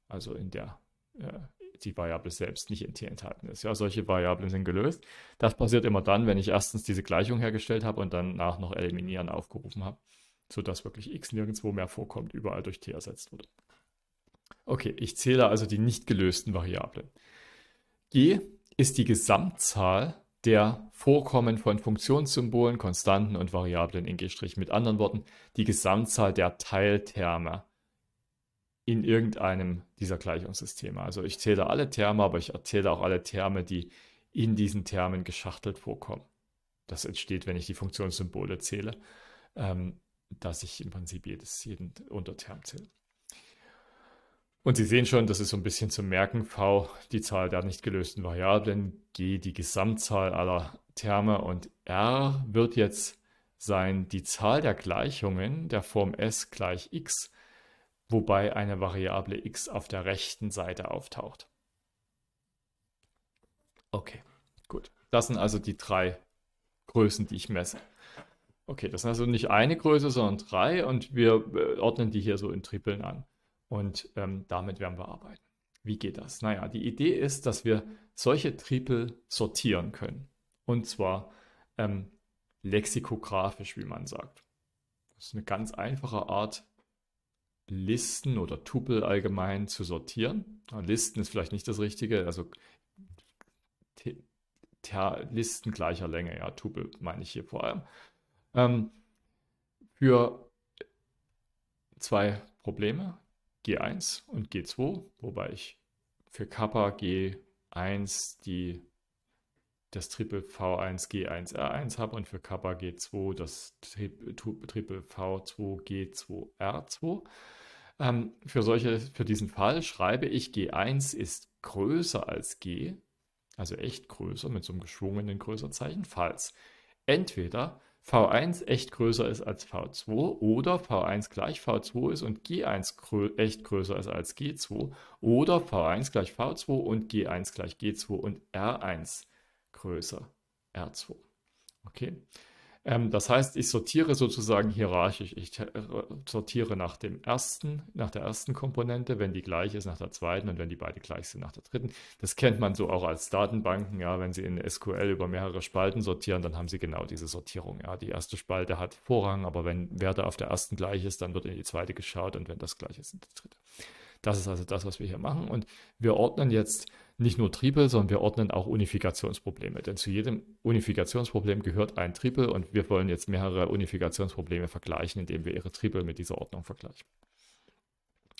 also in der äh, die Variable selbst nicht enthalten ist. Ja, solche Variablen sind gelöst. Das passiert immer dann, wenn ich erstens diese Gleichung hergestellt habe und danach noch eliminieren aufgerufen habe, sodass wirklich x nirgendwo mehr vorkommt, überall durch t ersetzt wurde. Okay, ich zähle also die nicht gelösten Variablen. g ist die Gesamtzahl der Vorkommen von Funktionssymbolen, Konstanten und Variablen in g'. Mit anderen Worten, die Gesamtzahl der Teilterme in irgendeinem dieser Gleichungssysteme. Also ich zähle alle Terme, aber ich erzähle auch alle Terme, die in diesen Termen geschachtelt vorkommen. Das entsteht, wenn ich die Funktionssymbole zähle, ähm, dass ich im Prinzip jedes, jeden Unterterm zähle. Und Sie sehen schon, das ist so ein bisschen zu merken, V die Zahl der nicht gelösten Variablen, G die Gesamtzahl aller Terme und R wird jetzt sein die Zahl der Gleichungen der Form S gleich x wobei eine Variable x auf der rechten Seite auftaucht. Okay, gut. Das sind also die drei Größen, die ich messe. Okay, das sind also nicht eine Größe, sondern drei und wir äh, ordnen die hier so in Tripeln an. Und ähm, damit werden wir arbeiten. Wie geht das? Naja, die Idee ist, dass wir solche Tripel sortieren können. Und zwar ähm, lexikografisch, wie man sagt. Das ist eine ganz einfache Art, Listen oder Tupel allgemein zu sortieren. Ah, Listen ist vielleicht nicht das Richtige, also Listen gleicher Länge, ja, Tupel meine ich hier vor allem. Ähm, für zwei Probleme, G1 und G2, wobei ich für Kappa G1 die das Triple V1G1R1 habe und für Kappa G2 das Triple V2G2R2. Ähm, für, solche, für diesen Fall schreibe ich G1 ist größer als G, also echt größer mit so einem geschwungenen Größerzeichen, falls entweder V1 echt größer ist als V2 oder V1 gleich V2 ist und G1 grö echt größer ist als G2 oder V1 gleich V2 und G1 gleich G2 und R1 ist größer R2. Okay. Ähm, das heißt, ich sortiere sozusagen hierarchisch. Ich äh, sortiere nach dem ersten, nach der ersten Komponente, wenn die gleich ist, nach der zweiten und wenn die beide gleich sind, nach der dritten. Das kennt man so auch als Datenbanken, ja, wenn Sie in SQL über mehrere Spalten sortieren, dann haben Sie genau diese Sortierung. Ja. Die erste Spalte hat Vorrang, aber wenn Werte auf der ersten gleich ist, dann wird in die zweite geschaut und wenn das gleich ist, in die dritte. Das ist also das, was wir hier machen. Und wir ordnen jetzt nicht nur Triple, sondern wir ordnen auch Unifikationsprobleme. Denn zu jedem Unifikationsproblem gehört ein Triple und wir wollen jetzt mehrere Unifikationsprobleme vergleichen, indem wir ihre Triple mit dieser Ordnung vergleichen.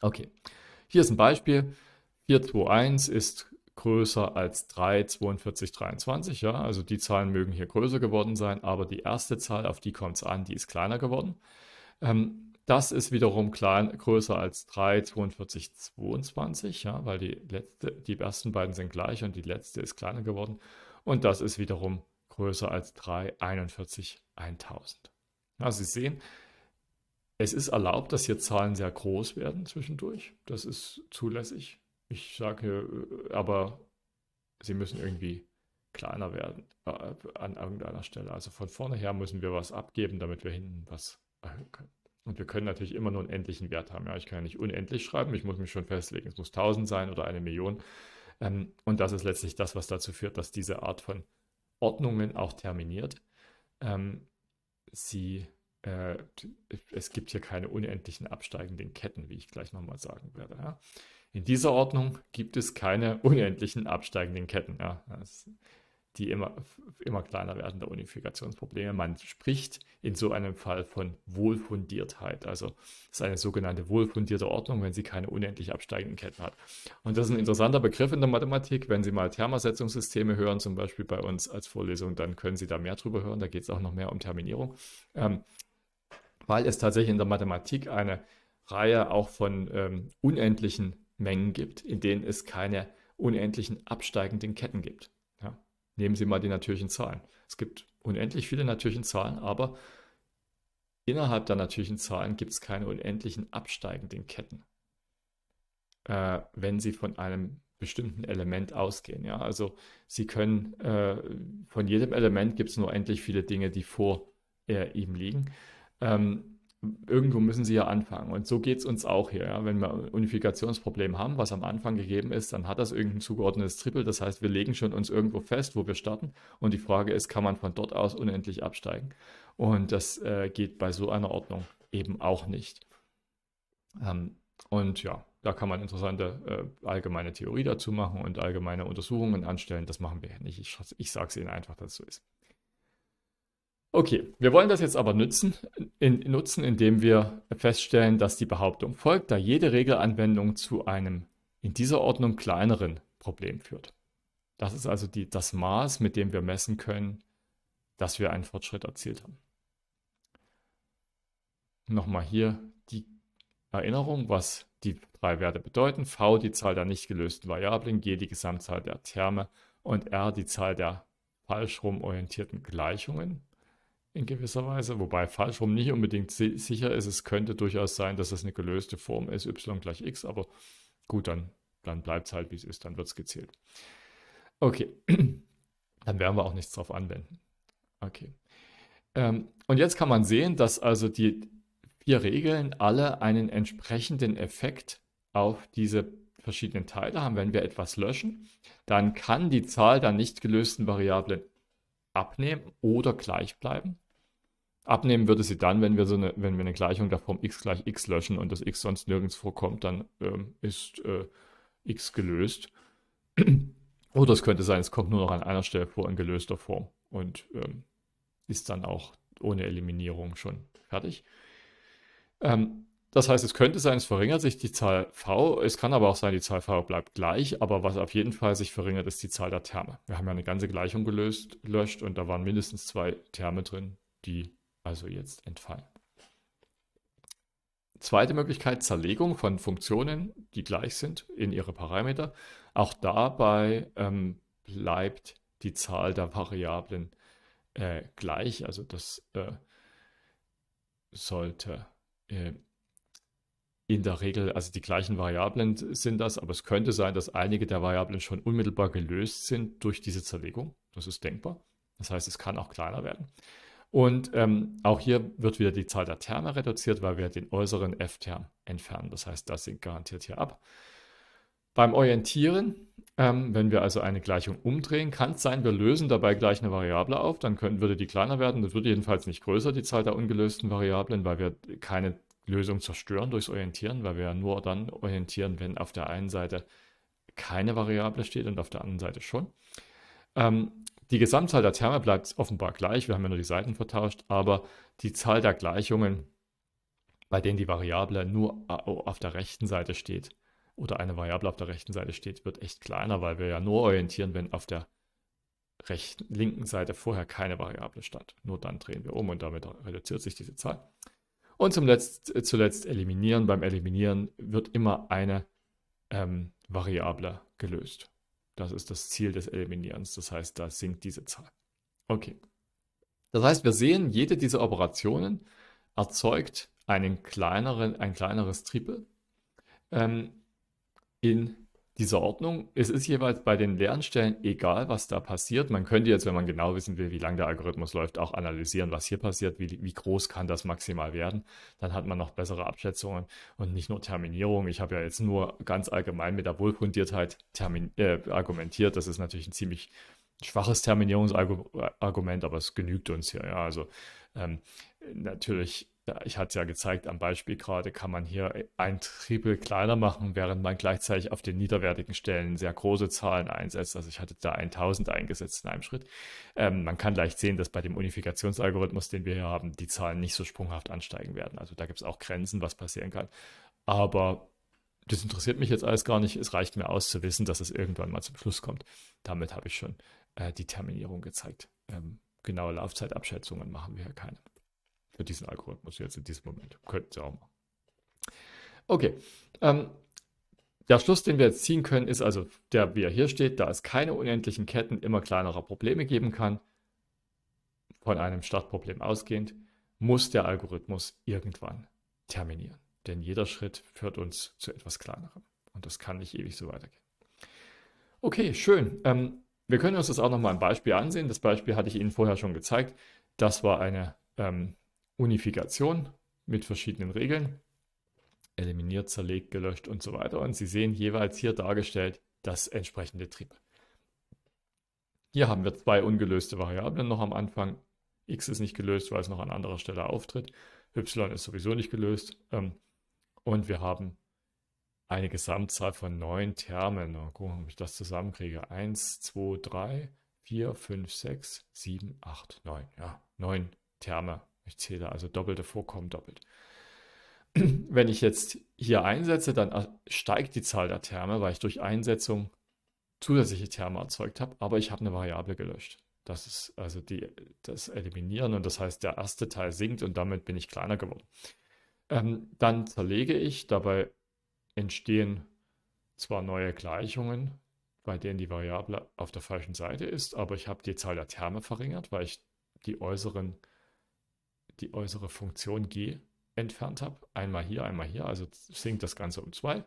Okay, hier ist ein Beispiel. 421 ist größer als 34223. Ja? Also die Zahlen mögen hier größer geworden sein, aber die erste Zahl, auf die kommt es an, die ist kleiner geworden. Ähm, das ist wiederum klein, größer als 3, 42, 22, ja, weil die, letzte, die ersten beiden sind gleich und die letzte ist kleiner geworden. Und das ist wiederum größer als 3, 41, 1000. Ja, Sie sehen, es ist erlaubt, dass hier Zahlen sehr groß werden zwischendurch. Das ist zulässig. Ich sage äh, aber, sie müssen irgendwie kleiner werden äh, an irgendeiner Stelle. Also von vorne her müssen wir was abgeben, damit wir hinten was erhöhen können. Und wir können natürlich immer nur einen endlichen Wert haben. Ja, ich kann ja nicht unendlich schreiben, ich muss mich schon festlegen, es muss 1000 sein oder eine Million. Ähm, und das ist letztlich das, was dazu führt, dass diese Art von Ordnungen auch terminiert. Ähm, sie, äh, es gibt hier keine unendlichen absteigenden Ketten, wie ich gleich nochmal sagen werde. Ja. In dieser Ordnung gibt es keine unendlichen absteigenden Ketten. Ja. Das die immer, immer kleiner werdende Unifikationsprobleme. Man spricht in so einem Fall von Wohlfundiertheit. Also es ist eine sogenannte wohlfundierte Ordnung, wenn sie keine unendlich absteigenden Ketten hat. Und das ist ein interessanter Begriff in der Mathematik. Wenn Sie mal Thermersetzungssysteme hören, zum Beispiel bei uns als Vorlesung, dann können Sie da mehr drüber hören. Da geht es auch noch mehr um Terminierung. Ähm, weil es tatsächlich in der Mathematik eine Reihe auch von ähm, unendlichen Mengen gibt, in denen es keine unendlichen absteigenden Ketten gibt. Nehmen Sie mal die natürlichen Zahlen. Es gibt unendlich viele natürlichen Zahlen, aber innerhalb der natürlichen Zahlen gibt es keine unendlichen absteigenden Ketten, äh, wenn Sie von einem bestimmten Element ausgehen. Ja? Also Sie können, äh, von jedem Element gibt es nur endlich viele Dinge, die vor äh, ihm liegen. Ähm, irgendwo müssen sie ja anfangen. Und so geht es uns auch hier. Ja? Wenn wir ein Unifikationsproblem haben, was am Anfang gegeben ist, dann hat das irgendein zugeordnetes Triple. Das heißt, wir legen schon uns irgendwo fest, wo wir starten. Und die Frage ist, kann man von dort aus unendlich absteigen? Und das äh, geht bei so einer Ordnung eben auch nicht. Ähm, und ja, da kann man interessante äh, allgemeine Theorie dazu machen und allgemeine Untersuchungen anstellen. Das machen wir ja nicht. Ich, ich sage es Ihnen einfach, dass es so ist. Okay, wir wollen das jetzt aber nutzen, in, nutzen, indem wir feststellen, dass die Behauptung folgt, da jede Regelanwendung zu einem in dieser Ordnung kleineren Problem führt. Das ist also die, das Maß, mit dem wir messen können, dass wir einen Fortschritt erzielt haben. Nochmal hier die Erinnerung, was die drei Werte bedeuten. V die Zahl der nicht gelösten Variablen, G die Gesamtzahl der Terme und R die Zahl der falsch rum orientierten Gleichungen in gewisser Weise, wobei falschrum nicht unbedingt si sicher ist. Es könnte durchaus sein, dass das eine gelöste Form ist, y gleich x, aber gut, dann, dann bleibt es halt, wie es ist, dann wird es gezählt. Okay, (clears throat) dann werden wir auch nichts drauf anwenden. Okay. Ähm, und jetzt kann man sehen, dass also die vier Regeln alle einen entsprechenden Effekt auf diese verschiedenen Teile haben. Wenn wir etwas löschen, dann kann die Zahl der nicht gelösten Variablen abnehmen oder gleich bleiben. Abnehmen würde sie dann, wenn wir so eine, wenn wir eine Gleichung der Form x gleich x löschen und das x sonst nirgends vorkommt, dann ähm, ist äh, x gelöst. (clears throat) Oder es könnte sein, es kommt nur noch an einer Stelle vor in gelöster Form und ähm, ist dann auch ohne Eliminierung schon fertig. Ähm, das heißt, es könnte sein, es verringert sich die Zahl v. Es kann aber auch sein, die Zahl v bleibt gleich. Aber was auf jeden Fall sich verringert, ist die Zahl der Terme. Wir haben ja eine ganze Gleichung gelöst, löscht und da waren mindestens zwei Terme drin, die also jetzt entfallen. Zweite Möglichkeit, Zerlegung von Funktionen, die gleich sind in ihre Parameter. Auch dabei ähm, bleibt die Zahl der Variablen äh, gleich. Also das äh, sollte äh, in der Regel, also die gleichen Variablen sind das, aber es könnte sein, dass einige der Variablen schon unmittelbar gelöst sind durch diese Zerlegung. Das ist denkbar. Das heißt, es kann auch kleiner werden. Und ähm, auch hier wird wieder die Zahl der Terme reduziert, weil wir den äußeren F-Term entfernen. Das heißt, das sinkt garantiert hier ab. Beim Orientieren, ähm, wenn wir also eine Gleichung umdrehen, kann es sein, wir lösen dabei gleich eine Variable auf, dann können, würde die kleiner werden, das würde jedenfalls nicht größer, die Zahl der ungelösten Variablen, weil wir keine Lösung zerstören durchs Orientieren, weil wir ja nur dann orientieren, wenn auf der einen Seite keine Variable steht und auf der anderen Seite schon. Ähm, die Gesamtzahl der Terme bleibt offenbar gleich, wir haben ja nur die Seiten vertauscht, aber die Zahl der Gleichungen, bei denen die Variable nur auf der rechten Seite steht oder eine Variable auf der rechten Seite steht, wird echt kleiner, weil wir ja nur orientieren, wenn auf der rechten, linken Seite vorher keine Variable stand. Nur dann drehen wir um und damit reduziert sich diese Zahl. Und zum Letzt, zuletzt eliminieren. Beim Eliminieren wird immer eine ähm, Variable gelöst. Das ist das Ziel des Eliminierens. Das heißt, da sinkt diese Zahl. Okay. Das heißt, wir sehen, jede dieser Operationen erzeugt einen kleineren, ein kleineres Triple ähm, in diese Ordnung, es ist jeweils bei den Lernstellen egal, was da passiert. Man könnte jetzt, wenn man genau wissen will, wie lange der Algorithmus läuft, auch analysieren, was hier passiert, wie, wie groß kann das maximal werden. Dann hat man noch bessere Abschätzungen und nicht nur Terminierung. Ich habe ja jetzt nur ganz allgemein mit der Wohlfundiertheit termin, äh, argumentiert. Das ist natürlich ein ziemlich schwaches Terminierungsargument, aber es genügt uns hier. Ja. Also ähm, natürlich ja, ich hatte ja gezeigt, am Beispiel gerade kann man hier ein Triple kleiner machen, während man gleichzeitig auf den niederwertigen Stellen sehr große Zahlen einsetzt. Also ich hatte da 1000 eingesetzt in einem Schritt. Ähm, man kann leicht sehen, dass bei dem Unifikationsalgorithmus, den wir hier haben, die Zahlen nicht so sprunghaft ansteigen werden. Also da gibt es auch Grenzen, was passieren kann. Aber das interessiert mich jetzt alles gar nicht. Es reicht mir aus zu wissen, dass es irgendwann mal zum Schluss kommt. Damit habe ich schon äh, die Terminierung gezeigt. Ähm, genaue Laufzeitabschätzungen machen wir hier keine. Für diesen Algorithmus jetzt in diesem Moment. Könnten Sie auch machen. Okay. Ähm, der Schluss, den wir jetzt ziehen können, ist also der, wie er hier steht, da es keine unendlichen Ketten immer kleinerer Probleme geben kann, von einem Startproblem ausgehend, muss der Algorithmus irgendwann terminieren. Denn jeder Schritt führt uns zu etwas kleinerem. Und das kann nicht ewig so weitergehen. Okay, schön. Ähm, wir können uns das auch nochmal ein Beispiel ansehen. Das Beispiel hatte ich Ihnen vorher schon gezeigt. Das war eine ähm, Unifikation mit verschiedenen Regeln. Eliminiert, zerlegt, gelöscht und so weiter. Und Sie sehen jeweils hier dargestellt das entsprechende Trip. Hier haben wir zwei ungelöste Variablen noch am Anfang. x ist nicht gelöst, weil es noch an anderer Stelle auftritt. y ist sowieso nicht gelöst. Ähm, und wir haben eine Gesamtzahl von neun Termen. Mal gucken, ob ich das zusammenkriege. Eins, zwei, drei, vier, fünf, sechs, sieben, acht, neun. Ja, neun Terme ich zähle also doppelte Vorkommen doppelt. (clears throat) Wenn ich jetzt hier einsetze, dann steigt die Zahl der Terme, weil ich durch Einsetzung zusätzliche Terme erzeugt habe, aber ich habe eine Variable gelöscht. Das ist also die, das Eliminieren und das heißt, der erste Teil sinkt und damit bin ich kleiner geworden. Ähm, dann zerlege ich, dabei entstehen zwar neue Gleichungen, bei denen die Variable auf der falschen Seite ist, aber ich habe die Zahl der Terme verringert, weil ich die äußeren die äußere Funktion g entfernt habe. Einmal hier, einmal hier, also sinkt das Ganze um 2.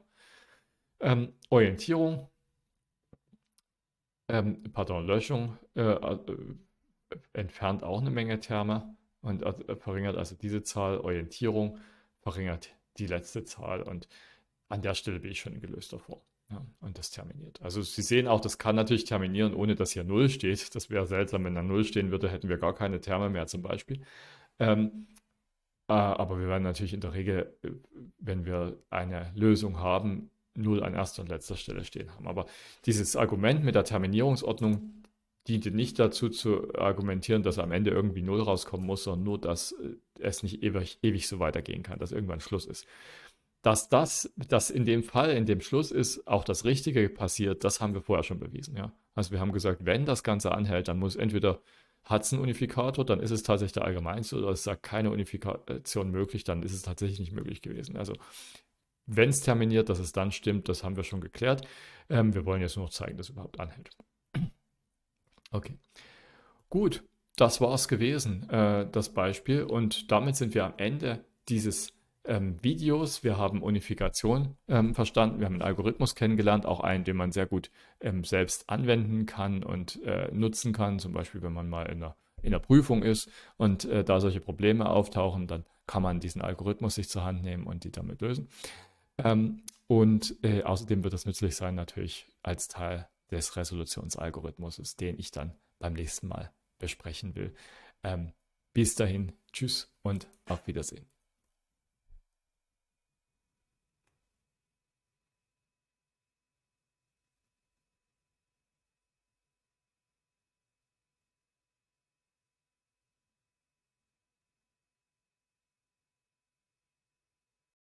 Ähm, Orientierung, ähm, pardon, Löschung äh, äh, entfernt auch eine Menge Terme und äh, verringert also diese Zahl. Orientierung verringert die letzte Zahl und an der Stelle bin ich schon in gelöster Form. Ja, und das terminiert. Also Sie sehen auch, das kann natürlich terminieren, ohne dass hier 0 steht. Das wäre seltsam, wenn da 0 stehen würde, hätten wir gar keine Terme mehr zum Beispiel. Ähm, äh, aber wir werden natürlich in der Regel, äh, wenn wir eine Lösung haben, null an erster und letzter Stelle stehen haben. Aber dieses Argument mit der Terminierungsordnung diente nicht dazu zu argumentieren, dass am Ende irgendwie null rauskommen muss, sondern nur, dass äh, es nicht ewig, ewig so weitergehen kann, dass irgendwann Schluss ist. Dass das, dass in dem Fall, in dem Schluss ist, auch das Richtige passiert, das haben wir vorher schon bewiesen. Ja? Also wir haben gesagt, wenn das Ganze anhält, dann muss entweder hat es einen Unifikator, dann ist es tatsächlich der allgemeinste oder es sagt keine Unifikation möglich, dann ist es tatsächlich nicht möglich gewesen. Also wenn es terminiert, dass es dann stimmt, das haben wir schon geklärt. Ähm, wir wollen jetzt nur noch zeigen, dass es überhaupt anhält. (clears throat) Okay. Gut, das war es gewesen, äh, das Beispiel. Und damit sind wir am Ende dieses ähm, Videos, wir haben Unifikation ähm, verstanden, wir haben einen Algorithmus kennengelernt, auch einen, den man sehr gut ähm, selbst anwenden kann und äh, nutzen kann, zum Beispiel wenn man mal in der, in einer Prüfung ist und äh, da solche Probleme auftauchen, dann kann man diesen Algorithmus sich zur Hand nehmen und die damit lösen. Ähm, und äh, außerdem wird das nützlich sein natürlich als Teil des Resolutionsalgorithmus, den ich dann beim nächsten Mal besprechen will. Ähm, bis dahin, tschüss und auf Wiedersehen.